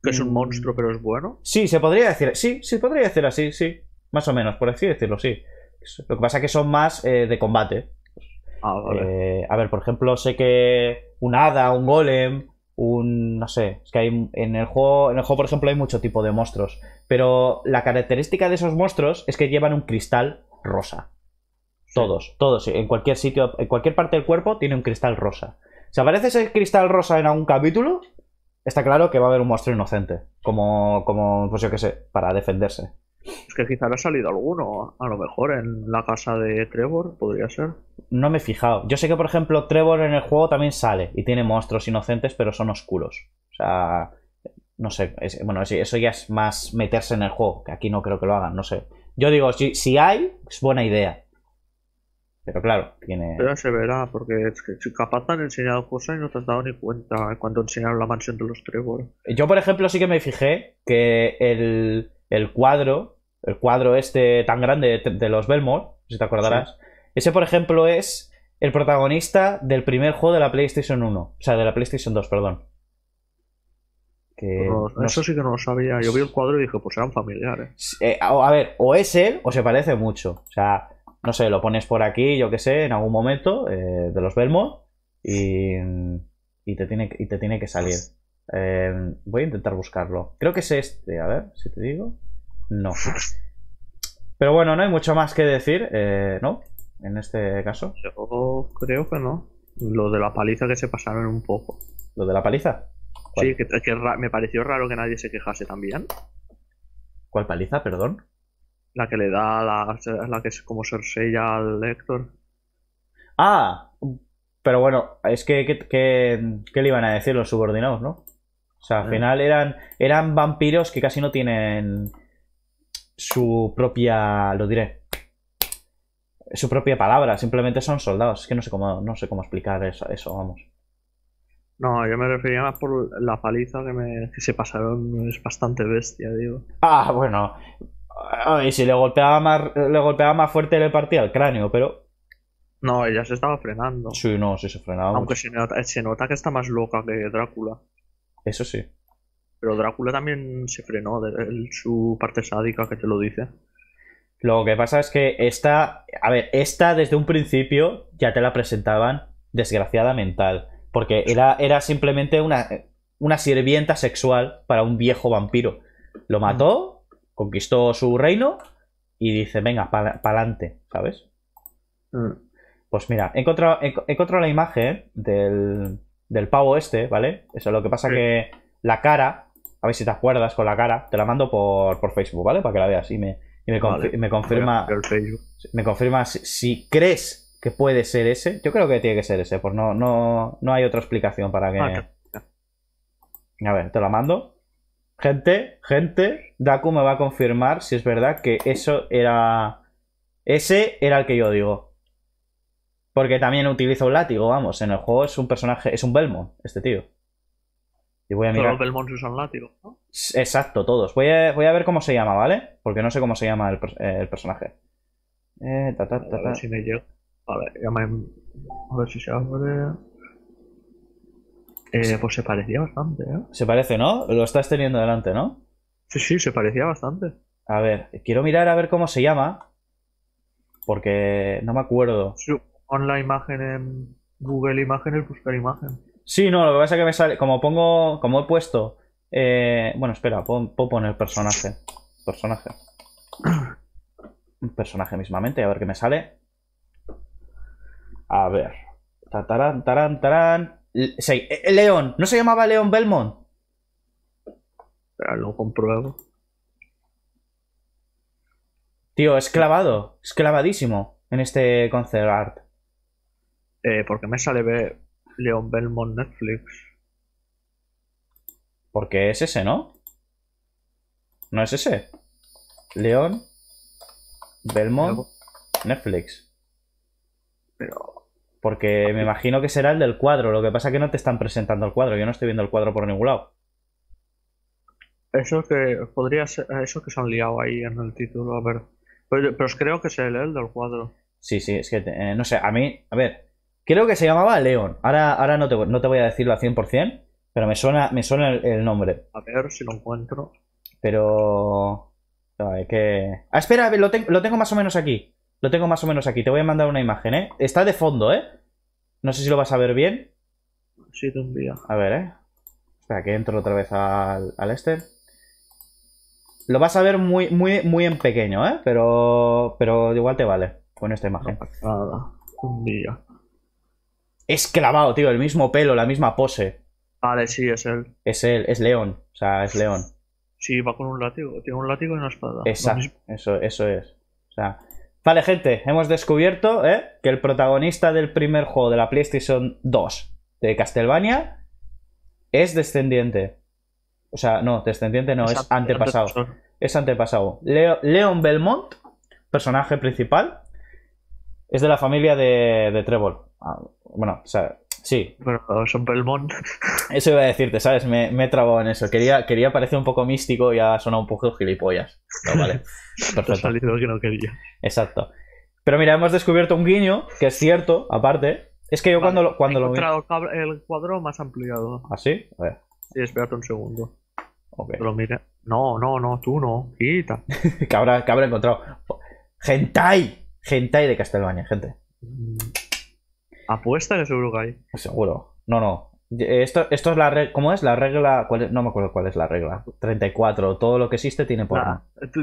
Que es un mm. monstruo, pero es bueno. Sí, se podría decir. Sí, se podría decir así, sí. Más o menos, por así decirlo, sí. Lo que pasa es que son más eh, de combate. Ah, vale. Eh, a ver, por ejemplo, sé que un hada, un golem, un, no sé, es que hay en el juego, en el juego por ejemplo hay mucho tipo de monstruos, pero la característica de esos monstruos es que llevan un cristal rosa. Todos, todos, en cualquier sitio, en cualquier parte del cuerpo tiene un cristal rosa. Si aparece ese cristal rosa en algún capítulo, está claro que va a haber un monstruo inocente, como, como pues yo qué sé, para defenderse. Es que quizá le ha salido alguno, a lo mejor en la casa de Trevor, podría ser. No me he fijado. Yo sé que, por ejemplo, Trevor en el juego también sale y tiene monstruos inocentes, pero son oscuros. O sea, no sé. bueno, eso ya es más meterse en el juego, que aquí no creo que lo hagan, no sé. Yo digo, si, si hay, es buena idea. Pero claro, tiene. Pero se verá, porque es que capaz han enseñado cosas y no te has dado ni cuenta cuando enseñaron la mansión de los Trevor. Yo, por ejemplo, sí que me fijé que el el cuadro, el cuadro este tan grande de, los Belmore, si te acordarás. Ese, por ejemplo, es el protagonista del primer juego de la PlayStation 1, o sea, de la PlayStation 2, perdón. Pues eso sí que no lo sabía. Yo vi el cuadro y dije, pues eran familiares. Eh, a ver, o es él o se parece mucho. O sea, no sé, lo pones por aquí, yo qué sé, en algún momento, eh, de los Belmont, y, te tiene, y te tiene que salir. Em, voy a intentar buscarlo. Creo que es este, a ver si te digo. No. Pero bueno, no hay mucho más que decir, eh, ¿no? En este caso. Yo creo que no. Lo de la paliza que se pasaron un poco. ¿Lo de la paliza? Sí, que, me pareció raro que nadie se quejase también. ¿Cuál paliza, perdón? La que le da la, la que es como Sorsella al Héctor. Ah, pero bueno, es que, ¿Qué que, le iban a decir los subordinados, ¿no? O sea, al mm. final eran, eran vampiros que casi no tienen su propia, lo diré, su propia palabra, simplemente son soldados. Es que no sé cómo, no sé cómo explicar eso, eso vamos. No, yo me refería más por la paliza que, se pasaron, es bastante bestia, digo. Ah, bueno. Y si le golpeaba más, le golpeaba más fuerte le partía el cráneo, pero no, ella se estaba frenando. Sí, no, sí se frenaba. Aunque Se, nota, se nota que está más loca que Drácula. Eso sí. Pero Drácula también se frenó de, su parte sádica que te lo dice. Lo que pasa es que esta, a ver, esta desde un principio ya te la presentaban desgraciada mental, porque era, era simplemente una, una sirvienta sexual para un viejo vampiro. Lo mm. mató, conquistó su reino y dice, venga, para adelante, ¿sabes? Mm. Pues mira, he encontrado la imagen del, del pavo este, ¿vale? Eso es lo que pasa que la cara, a ver si te acuerdas con la cara, te la mando por, Facebook, ¿vale? Para que la veas y me, me, me confirma me confirma si, crees que puede ser ese. Yo creo que tiene que ser ese, pues no, no, no hay otra explicación para que... Ah, a ver, te la mando. Gente, gente, Daku me va a confirmar si es verdad que eso era... Ese era el que yo digo. Porque también utilizo un látigo, vamos. En el juego es un personaje, es un Belmont, este tío. Y voy a mirar. Todos los Belmonts usan látigo, ¿no? Exacto, todos. Voy a, ver cómo se llama, ¿vale? Porque no sé cómo se llama el, eh, personaje. Eh, a ver si me A ver, si se abre. Eh, pues se parecía bastante, ¿eh? Se parece, ¿no? Lo estás teniendo delante, ¿no? Sí, sí, se parecía bastante. A ver, quiero mirar a ver cómo se llama. Porque no me acuerdo pon la imagen en Google Imágenes, buscar imagen. Sí, no, lo que pasa es que me sale, como pongo, como he puesto, eh, bueno, espera, puedo, poner personaje, personaje, un personaje mismamente, a ver qué me sale. A ver, tarán, tarán, tarán, sí, eh, eh, León, ¿no se llamaba León Belmont? Espera, lo compruebo. Tío, es clavado, es clavadísimo en este concept art. Eh, Porque me sale ver León Belmont Netflix? Porque es ese, ¿no? ¿No es ese? León Belmont Netflix. Pero. Porque me imagino que será el del cuadro. Lo que pasa es que no te están presentando el cuadro. Yo no estoy viendo el cuadro por ningún lado. Eso que podría ser. Ah, eso que se han liado ahí en el título. A ver. Pero, creo que es el, del cuadro. Sí, sí, es que. Eh, no sé, a mí. A ver. Creo que se llamaba León. Ahora, ahora no, te, no te voy a decirlo al 100%, pero me suena, me suena el, nombre. A ver si lo encuentro. Pero... A ver, que... Ah, espera, lo, lo tengo más o menos aquí. Lo tengo más o menos aquí. Te voy a mandar una imagen, ¿eh? Está de fondo, ¿eh? No sé si lo vas a ver bien. Sí, un día. A ver, ¿eh? Espera, que entro otra vez al, este. Lo vas a ver muy, muy, muy en pequeño, ¿eh? Pero, pero igual te vale con esta imagen. Un día. Es clavado, tío, el mismo pelo, la misma pose. Vale, sí, es él. Es él, es León. O sea, es León. Sí, va con un látigo. Tiene un látigo y una espada. Exacto. Eso, eso es. O sea. Vale, gente, hemos descubierto ¿eh? que el protagonista del primer juego de la PlayStation 2 de Castlevania es descendiente. O sea, no, descendiente no, es, antepasado. Es antepasado. León Belmont, personaje principal, es de la familia de, de Trevor. Ah, bueno, o sea, sí. Pero son Belmont. Eso iba a decirte, ¿sabes? Me, me he trabado en eso. Quería, quería parecer un poco místico y ha sonado un poco gilipollas. No, vale. salido que no quería. Exacto. Pero mira, hemos descubierto un guiño, que es cierto, aparte. Es que yo cuando cuando, cuando he encontrado el cuadro más ampliado. ¿Ah, sí? A ver. Sí, espérate un segundo. No, no, no, tú no. Quita. que, habrá, que habrá encontrado. ¡Gentai! Hentai de Castlevania, gente. Mm. Apuesta que es Uruguay Seguro. No, no. Eh, esto, esto es la ¿Cómo es? La regla. No me acuerdo cuál es la regla. 34. Todo lo que existe tiene por.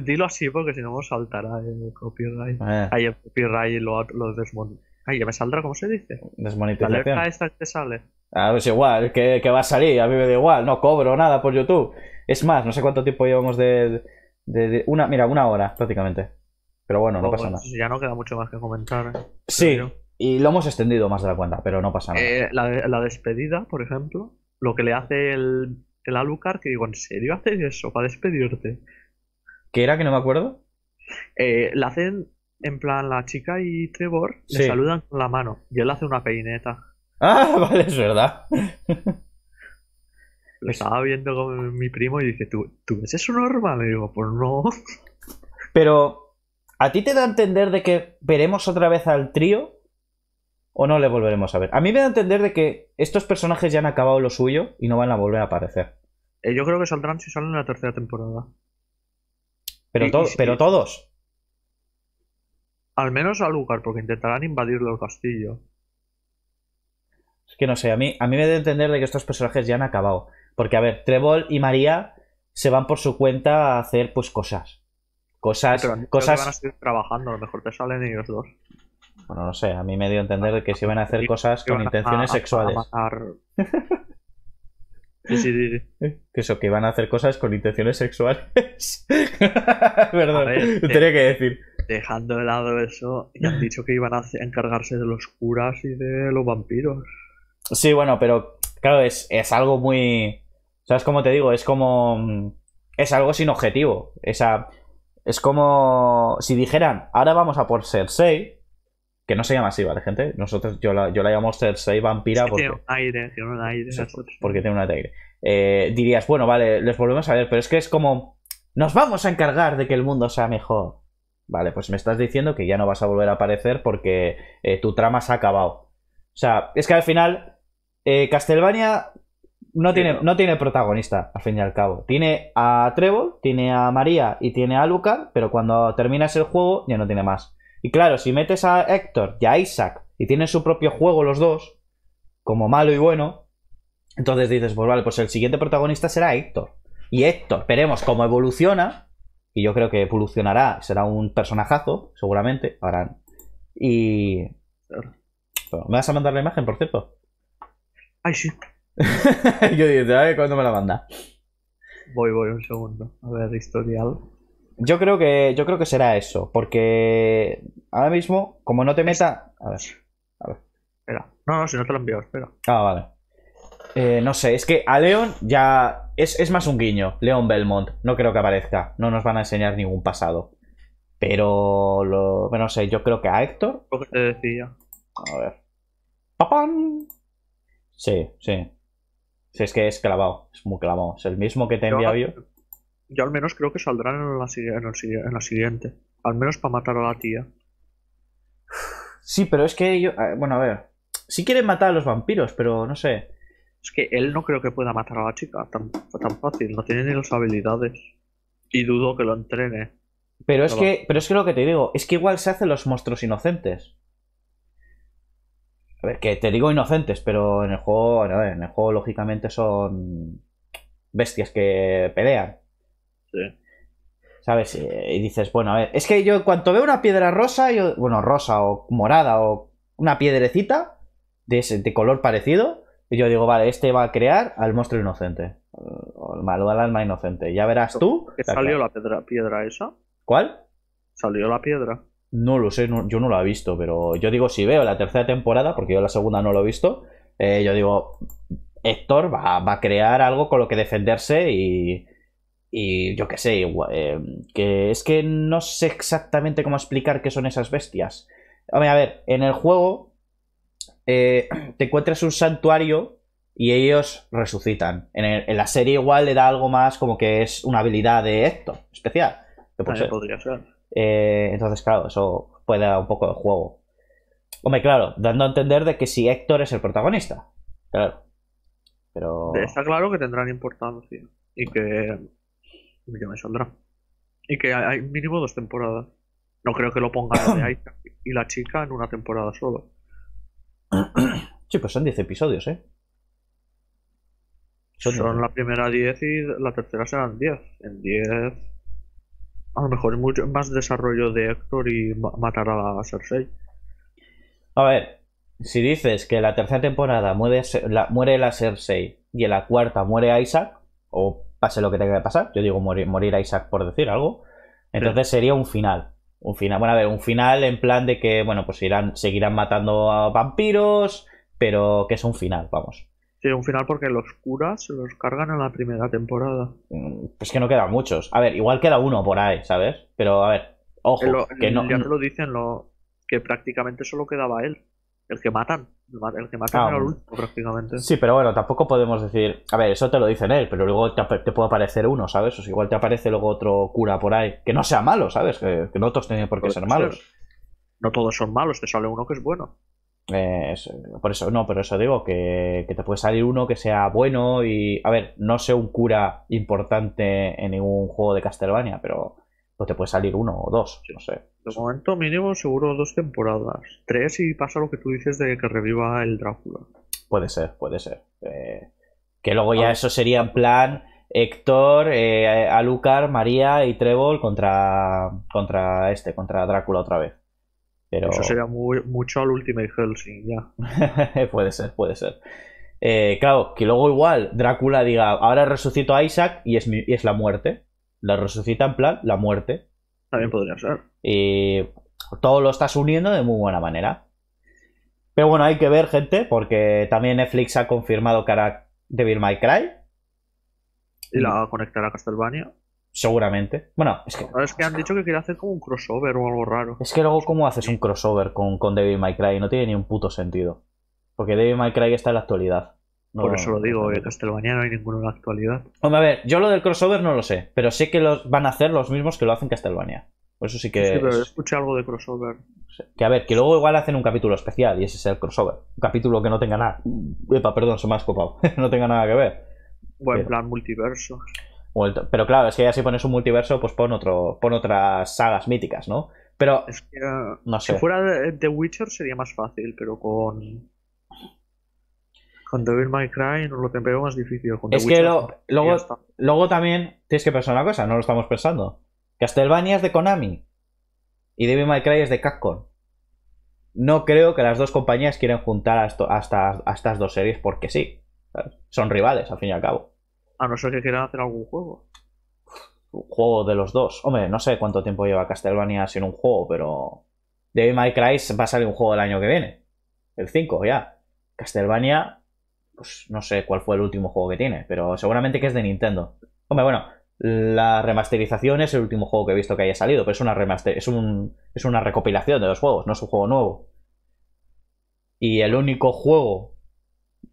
dilo así porque si no saltará el copyright. Eh. Ahí el copyright lo, lo desmon... ya me saldrá, ¿cómo se dice? Desmonitización La esta que sale. Ah, pues igual, que, que va a salir, a mí me da igual, no cobro nada por YouTube. Es más, no sé cuánto tiempo llevamos de, de, de una, mira, una hora prácticamente. Pero bueno, no pasa nada. Ya no queda mucho más que comentar. Eh, sí, y lo hemos extendido más de la cuenta, pero no pasa nada. Eh, la, despedida, por ejemplo, lo que le hace el, el Alucard, que digo, ¿en serio haces eso para despedirte? ¿Qué era que no me acuerdo? Eh, la hacen, en plan, la chica y Trevor le saludan con la mano y él hace una peineta. Ah, vale, es verdad. lo estaba viendo con mi primo y dice, ¿tú, ¿tú ves eso normal? Y digo, pues no. Pero ¿A ti te da a entender de que veremos otra vez al trío? ¿O no le volveremos a ver? A mí me da a entender de que estos personajes ya han acabado lo suyo y no van a volver a aparecer. Eh, yo creo que saldrán si salen en la tercera temporada. Pero, pero todos. Al menos a lugar, porque intentarán invadirlo el castillo. Es que no sé, a mí, a mí me da a entender de que estos personajes ya han acabado. Porque, a ver, Trevor y María se van por su cuenta a hacer pues cosas. Cosas, pero cosas... Van a seguir trabajando, a lo mejor te salen ellos dos. Bueno, no sé, a mí me dio a entender que se iban a hacer cosas con intenciones sexuales. A sí, sí, sí. Eso, que iban a hacer cosas con intenciones sexuales. Perdón, tenía que decir. Dejando de lado eso, han dicho que iban a encargarse de los curas y de los vampiros. Sí, bueno, pero claro, es, es algo muy. ¿Sabes cómo te digo? Es como. Mm, es algo sin objetivo. Esa. Es como si dijeran, ahora vamos a por Cersei, que no se llama así, ¿vale, gente? Nosotros, yo la, yo llamo Cersei vampira porque... Tiene aire, aire. Porque tiene un aire. dirías, bueno, vale, les volvemos a ver, pero es que es como, nos vamos a encargar de que el mundo sea mejor. Vale, pues me estás diciendo que ya no vas a volver a aparecer porque eh, tu trama se ha acabado. O sea, es que al final, eh, Castlevania no tiene, no. tiene protagonista, al fin y al cabo. Tiene a Trevor, tiene a María y tiene a Luca, pero cuando terminas el juego ya no tiene más. Y claro, si metes a Héctor y a Isaac y tienen su propio juego los dos, como malo y bueno, entonces dices, pues vale, pues el siguiente protagonista será Héctor. Y Héctor, veremos cómo evoluciona, y yo creo que evolucionará, será un personajazo, seguramente, ahora. Y... ¿Me vas a mandar la imagen, por cierto? Ay, sí. Yo a ver cuándo me la manda? Voy, voy, un segundo. A ver, historial. Yo creo que, yo creo que será eso, porque ahora mismo, como no te meta. A ver, a ver. Espera. No, no, si no te lo envío, espera. Ah, vale. Eh, no sé, es que a León ya. Es, más un guiño. León Belmont. No creo que aparezca. No nos van a enseñar ningún pasado. Pero. Lo, no sé, yo creo que a Héctor. Lo que te decía. A ver. ¡Papán! Sí, sí. Si es que es clavado, es muy clavado. Es el mismo que te he yo. Yo. al menos creo que saldrán en la, siguiente. Al menos para matar a la tía. Sí, pero es que yo. Eh, bueno, a ver. Sí quieren matar a los vampiros, pero no sé. Es que él no creo que pueda matar a la chica tan, fácil. No tiene ni las habilidades. Y dudo que lo entrene. Pero es, que, pero es que lo que te digo, es que igual se hacen los monstruos inocentes. A ver, que te digo inocentes, pero en el juego, a en el juego lógicamente son bestias que pelean. Sí. ¿Sabes? Y dices, bueno, a ver, es que yo cuando veo una piedra rosa, yo, bueno, rosa o morada o una piedrecita de, color parecido, yo digo, vale, este va a crear al monstruo inocente. O al malo, al alma inocente. Ya verás tú. ¿Salió la piedra esa? ¿Cuál? Salió la piedra. No lo sé, yo no lo he visto, pero yo digo, si veo la tercera temporada, porque yo la segunda no lo he visto, eh, yo digo, Héctor va, a crear algo con lo que defenderse y, y yo qué sé, eh, que es que no sé exactamente cómo explicar qué son esas bestias. A ver, a ver en el juego eh, te encuentras un santuario y ellos resucitan. En, la serie igual le da algo más como que es una habilidad de Héctor, especial. podría ser. Eh, entonces, claro, eso puede dar un poco de juego. Hombre, claro, dando a entender de que si Héctor es el protagonista. Claro. Pero. Está claro que tendrán importancia. Y que. me saldrá. Y que hay mínimo dos temporadas. No creo que lo pongan de ahí y la chica en una temporada solo. Sí, pues son 10 episodios, ¿eh? Son, la primera 10 y la tercera serán 10. En 10 a lo mejor mucho más desarrollo de Héctor y matar a Cersei. A ver, si dices que la tercera temporada muere la, muere la Cersei y en la cuarta muere Isaac, o pase lo que tenga que pasar, yo digo morir, morir Isaac por decir algo, entonces sería un final. Un final, bueno, a ver, un final en plan de que, bueno, pues irán, seguirán matando a vampiros, pero que es un final, vamos un final porque los curas se los cargan en la primera temporada. Mm, es pues que no quedan muchos. A ver, igual queda uno por ahí, ¿sabes? Pero a ver, ojo, que no. te lo dicen, lo, que prácticamente solo quedaba él, el que matan. El que matan ah, era el mm. último, prácticamente. Sí, pero bueno, tampoco podemos decir. A ver, eso te lo dicen él, pero luego te, puede aparecer uno, ¿sabes? O sea, igual te aparece luego otro cura por ahí, que no sea malo, ¿sabes? Que, no todos tienen por qué ser malos. No todos son malos, te sale uno que es bueno. Eh, por eso, no, pero eso digo que, te puede salir uno que sea bueno y. A ver, no sé un cura importante en ningún juego de Castlevania, pero pues te puede salir uno o dos, no sé. De momento mínimo seguro dos temporadas. Tres y pasa lo que tú dices de que reviva el Drácula. Puede ser, puede ser. Eh, que luego ya ah. eso sería en plan Héctor, eh, Alucard, María y Trébol contra, contra este, contra Drácula otra vez. Eso sería mucho al Ultimate Helsing ya. puede ser, puede ser. Eh, claro, que luego igual Drácula diga, ahora resucito a Isaac y es, es la muerte. La resucita en plan la muerte. También podría ser. Y todo lo estás uniendo de muy buena manera. Pero bueno, hay que ver, gente, porque también Netflix ha confirmado que hará Devil May Cry. Y la conectará a Castlevania. Seguramente. Bueno, es que. Es que han dicho que quiere hacer como un crossover o algo raro. Es que luego, ¿cómo haces un crossover con, con David My Cry? No tiene ni un puto sentido. Porque David My Cry está en la actualidad. Por eso lo digo, que Castelvania no hay ninguno en la actualidad. Hombre, a ver, yo lo del crossover no lo sé, pero sé que los van a hacer los mismos que lo hacen Castelvania Por eso sí que. Sí, pero escuché algo de crossover. Que a ver, que luego igual hacen un capítulo especial y ese es el crossover. Un capítulo que no tenga nada. Epa, perdón, se me ha escopado. no tenga nada que ver. bueno en plan multiverso pero claro, es que ya si pones un multiverso, pues pon, otro, pon otras sagas míticas, ¿no? Pero, ah, no sé. Si fuera The Witcher sería más fácil, pero con... Con Devil May Cry no lo veo más difícil. Con es que luego, luego también tienes que pensar una cosa, no lo estamos pensando. Castlevania es de Konami y Devil May Cry es de Capcom. No creo que las dos compañías quieran juntar a, estas, dos series porque sí. Son rivales, al fin y al cabo. A no ser que quiera hacer algún juego. Un Juego de los dos. Hombre, no sé cuánto tiempo lleva Castlevania sin un juego, pero. Devil May Cry va a salir un juego el año que viene. El 5 ya. Castlevania, pues no sé cuál fue el último juego que tiene, pero seguramente que es de Nintendo. Hombre, bueno, la remasterización es el último juego que he visto que haya salido, pero es una remaster, es, es una recopilación de los juegos, no es un juego nuevo. Y el único juego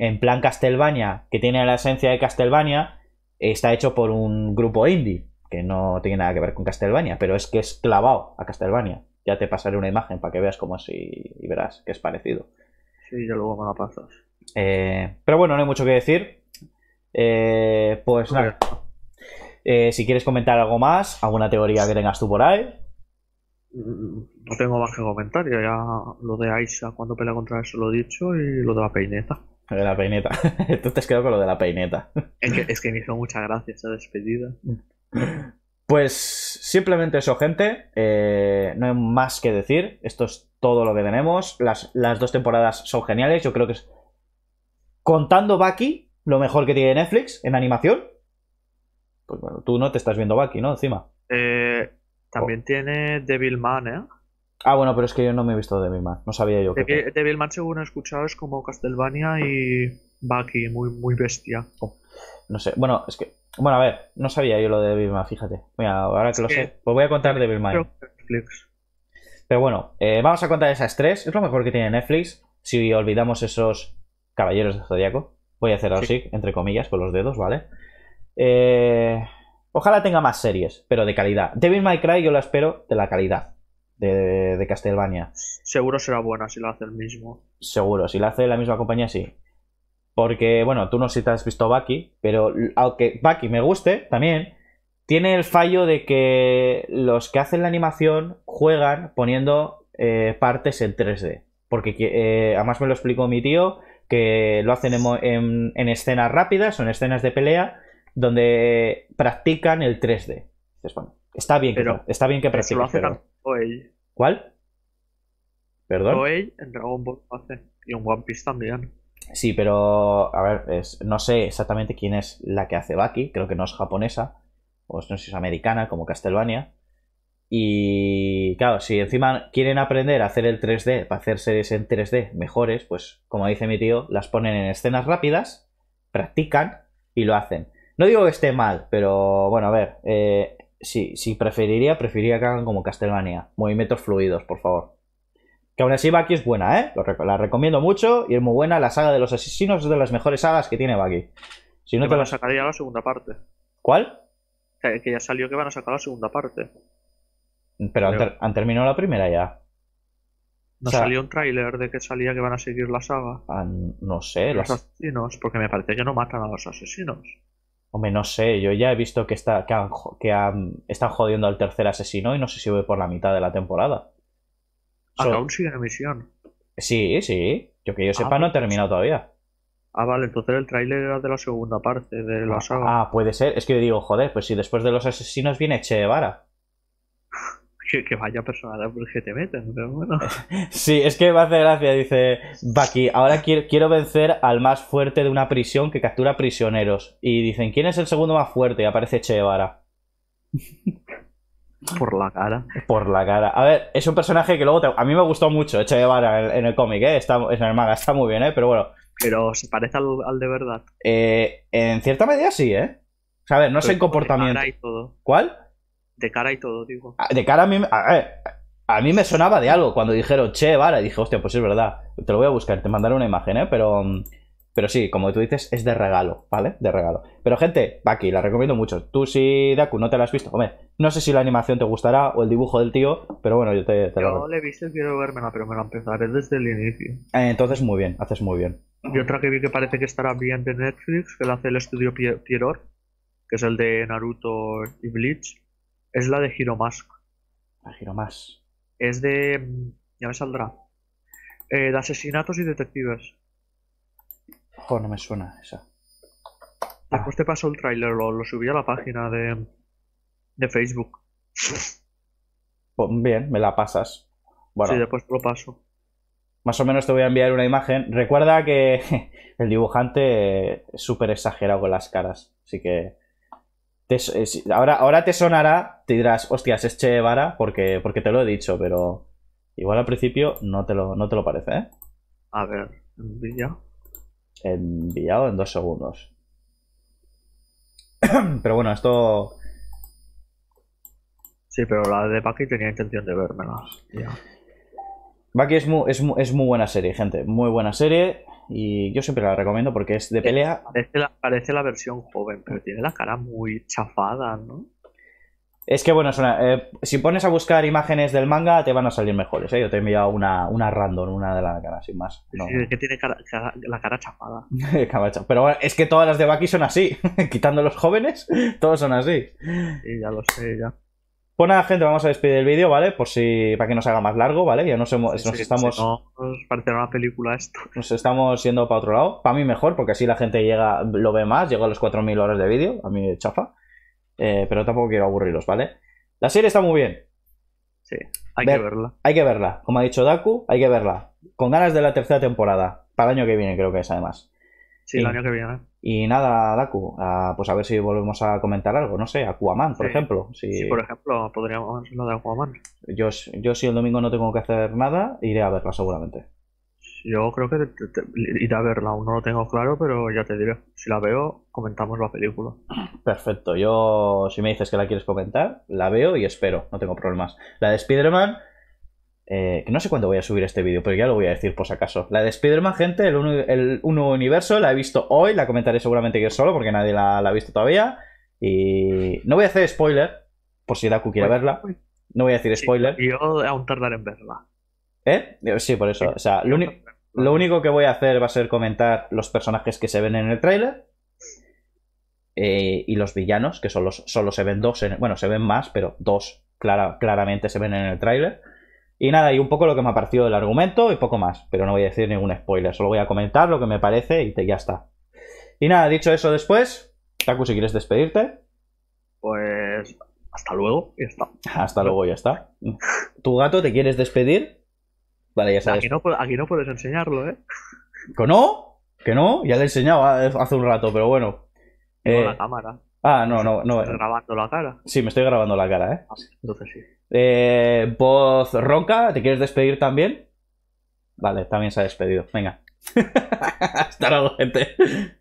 en plan Castelvania, que tiene la esencia de Castlevania, está hecho por un grupo indie, que no tiene nada que ver con Castelvania, pero es que es clavado a Castelvania, Ya te pasaré una imagen para que veas cómo es y, verás que es parecido. Sí, ya luego me la pasas. Eh, pero bueno, no hay mucho que decir. Eh, pues nada. Eh, si quieres comentar algo más, alguna teoría que tengas tú por ahí. Mm, no tengo más que comentar, ya lo de Aisha cuando pelea contra eso lo he dicho y lo de la peineta de la peineta. entonces te has con lo de la peineta. Es que, me hizo mucha gracia esa despedida. Pues simplemente eso, gente. Eh, no hay más que decir. Esto es todo lo que tenemos. Las, las dos temporadas son geniales. Yo creo que es. Contando Baki, lo mejor que tiene Netflix en animación. Pues bueno, tú no te estás viendo Baki, ¿no? Encima. Eh, también tiene Man, ¿eh? Ah, bueno, pero es que yo no me he visto de man*. No sabía yo. De que... man* según he escuchado, es como Castlevania y Bucky, muy, muy bestia. Oh, no sé. Bueno, es que. Bueno, a ver, no sabía yo lo de man*. fíjate. Mira, ahora que lo sé, pues voy a contar Devilman. Netflix. Pero bueno, eh, vamos a contar esas tres. Es lo mejor que tiene Netflix. Si olvidamos esos caballeros de Zodíaco. Voy a hacer así, entre comillas, con los dedos, ¿vale? Eh, ojalá tenga más series, pero de calidad. Devil May Cry yo la espero de la calidad de, Castelvania Seguro será buena si lo hace el mismo. Seguro, si la hace la misma compañía, sí. Porque, bueno, tú no sé si te has visto Baki, pero aunque Baki me guste también, tiene el fallo de que los que hacen la animación juegan poniendo eh, partes en 3D. Porque eh, además me lo explicó mi tío, que lo hacen en, escenas rápidas o en escenas de pelea, donde practican el 3D. está bien, que, está bien que practiquen. ¿Cuál? ¿Perdón? en Dragon Ball hace. Y en One Piece también. Sí, pero a ver, no sé exactamente quién es la que hace Baki, creo que no es japonesa, o no sé si es americana, como Castlevania. Y claro, si encima quieren aprender a hacer el 3D, para hacer series en 3D mejores, pues como dice mi tío, las ponen en escenas rápidas, practican y lo hacen. No digo que esté mal, pero bueno, a ver, eh, Sí, preferiría, preferiría que hagan como Castlevania. Movimientos fluidos, por favor. Que aún así Baki es buena, ¿eh? La recomiendo mucho y es muy buena. La saga de los asesinos es de las mejores sagas que tiene Baki. Si no te la la segunda parte. ¿Cuál? Que, ya salió que van a sacar la segunda parte. Pero han, terminado la primera ya. No salió un tráiler de que salía que van a seguir la saga. Ah, no sé. Los asesinos, porque me parece que no matan a los asesinos. Hombre, no sé, yo ya he visto que, está, que, que están jodiendo al tercer asesino y no sé si voy por la mitad de la temporada. ¿Aún sigue emisión? Sí, sí. Yo que yo ah, sepa no ha pues, terminado todavía. Ah, vale, entonces el tráiler era de la segunda parte de la ah, saga. Ah, puede ser. Es que yo digo, joder, pues si después de los asesinos viene Chevara que, vaya personal que te meten, pero bueno. Sí, es que me hace gracia, dice Bucky, ahora quiero, vencer al más fuerte de una prisión que captura prisioneros. Y dicen, ¿quién es el segundo más fuerte? Y aparece Che Por la cara. Por la cara. A ver, es un personaje que luego a mí me gustó mucho, Che Guevara, en, el cómic, ¿eh? Está, en el está muy bien, ¿eh? Pero bueno. Pero se parece al, de verdad. Eh, en cierta medida sí, ¿eh? O sea, a ver, no es sé en comportamiento. Y todo. ¿Cuál? de cara y todo, digo. Ah, de cara a mí, eh, a, mí me sonaba de algo cuando dijeron Che Vara, dije, hostia, pues es verdad, te lo voy a buscar, te mandaré una imagen, ¿eh? Pero, mm, pero sí, como tú dices, es de regalo, ¿vale? De regalo. Pero gente, aquí, la recomiendo mucho. Tú si, Daku, no te la has visto, hombre, no sé si la animación te gustará o el dibujo del tío, pero bueno, yo te, te yo la... le he visto, quiero vermela, pero me la empezaré desde el inicio. Eh, entonces, muy bien, haces muy bien. Y otra que vi que parece que estará bien de Netflix, que la hace el estudio Pierrot, que es el de Naruto y Bleach es la de Mask. La Mask. Es de. Mm, ya me saldrá. Eh, de asesinatos y detectives. Joder, no me suena esa. Después ah. te paso el tráiler, lo, subí a la página de, de Facebook. Pues bien, me la pasas. Bueno, sí, después lo paso. Más o menos te voy a enviar una imagen. Recuerda que el dibujante es súper exagerado con las caras. Así que eh, ahora, ahora te sonará, te dirás, hostias, es Che porque, porque te lo he dicho, pero igual al principio no te lo, no te lo parece, ¿eh? A ver, Enviado Enviado en dos segundos. pero bueno, esto... Sí, pero la de Paki tenía intención de vermelas. Ya. Baki es muy, buena serie, gente. Muy buena serie. Y yo siempre la recomiendo porque es de pelea. Parece la, versión joven, pero tiene la cara muy chafada, ¿no? Es que bueno, eh, si pones a buscar imágenes del manga, te van a salir mejores. ¿eh? Yo te he enviado una, una random, una de la cara, sin más. es que tiene la cara chafada. Pero es que todas las de Baki son así. Quitando los jóvenes, todos son así. Sí, ya lo sé, ya. Pues nada, gente, vamos a despedir el vídeo, ¿vale? Por si, para que no se haga más largo, ¿vale? Ya nos, nos estamos... nos una película esto. Nos estamos yendo para otro lado. Para mí mejor, porque así la gente llega, lo ve más, llega a los 4.000 horas de vídeo, a mí chafa. Eh, pero tampoco quiero aburrirlos, ¿vale? La serie está muy bien. Sí, hay que verla. Hay que verla. Como ha dicho Daku, hay que verla. Con ganas de la tercera temporada. Para el año que viene creo que es, además año que viene. Y nada, Daku, pues a ver si volvemos a comentar algo, no sé, Aquaman, por ejemplo. Sí, por ejemplo, podríamos lo de Aquaman. Yo, yo si el domingo no tengo que hacer nada, iré a verla seguramente. Yo creo que iré a verla, aún no lo tengo claro, pero ya te diré. Si la veo, comentamos la película. Perfecto, yo si me dices que la quieres comentar, la veo y espero, no tengo problemas. La de Spider-Man eh, no sé cuándo voy a subir este vídeo, pero ya lo voy a decir por si acaso. La de Spider-Man, gente, el, 1 universo, la he visto hoy, la comentaré seguramente es solo porque nadie la, ha visto todavía. Y no voy a hacer spoiler, por si Daku quiere verla. No voy a decir spoiler. y yo aún tardaré en verla. ¿Eh? Sí, por eso. o sea, lo, lo, único que voy a hacer va a ser comentar los personajes que se ven en el tráiler. Eh, y los villanos, que solo, solo se ven dos. bueno, se ven más, pero dos claramente se ven en el tráiler. Y nada, y un poco lo que me ha parecido del argumento y poco más, pero no voy a decir ningún spoiler, solo voy a comentar lo que me parece y ya está. Y nada, dicho eso después, Taku, si quieres despedirte. Pues hasta luego, ya está. Hasta luego, ya está. ¿Tu gato te quieres despedir? Vale, ya sabes. Aquí no, puedes enseñarlo, ¿eh? ¿Que no? ¿Que no? Ya le he enseñado hace un rato, pero bueno. Tengo eh, la cámara. Ah, no, no, no. ¿Estás grabando la cara? Sí, me estoy grabando la cara, ¿eh? Ah, entonces sí. Eh, voz Ronca, ¿te quieres despedir también? Vale, también se ha despedido. Venga. Hasta luego, gente.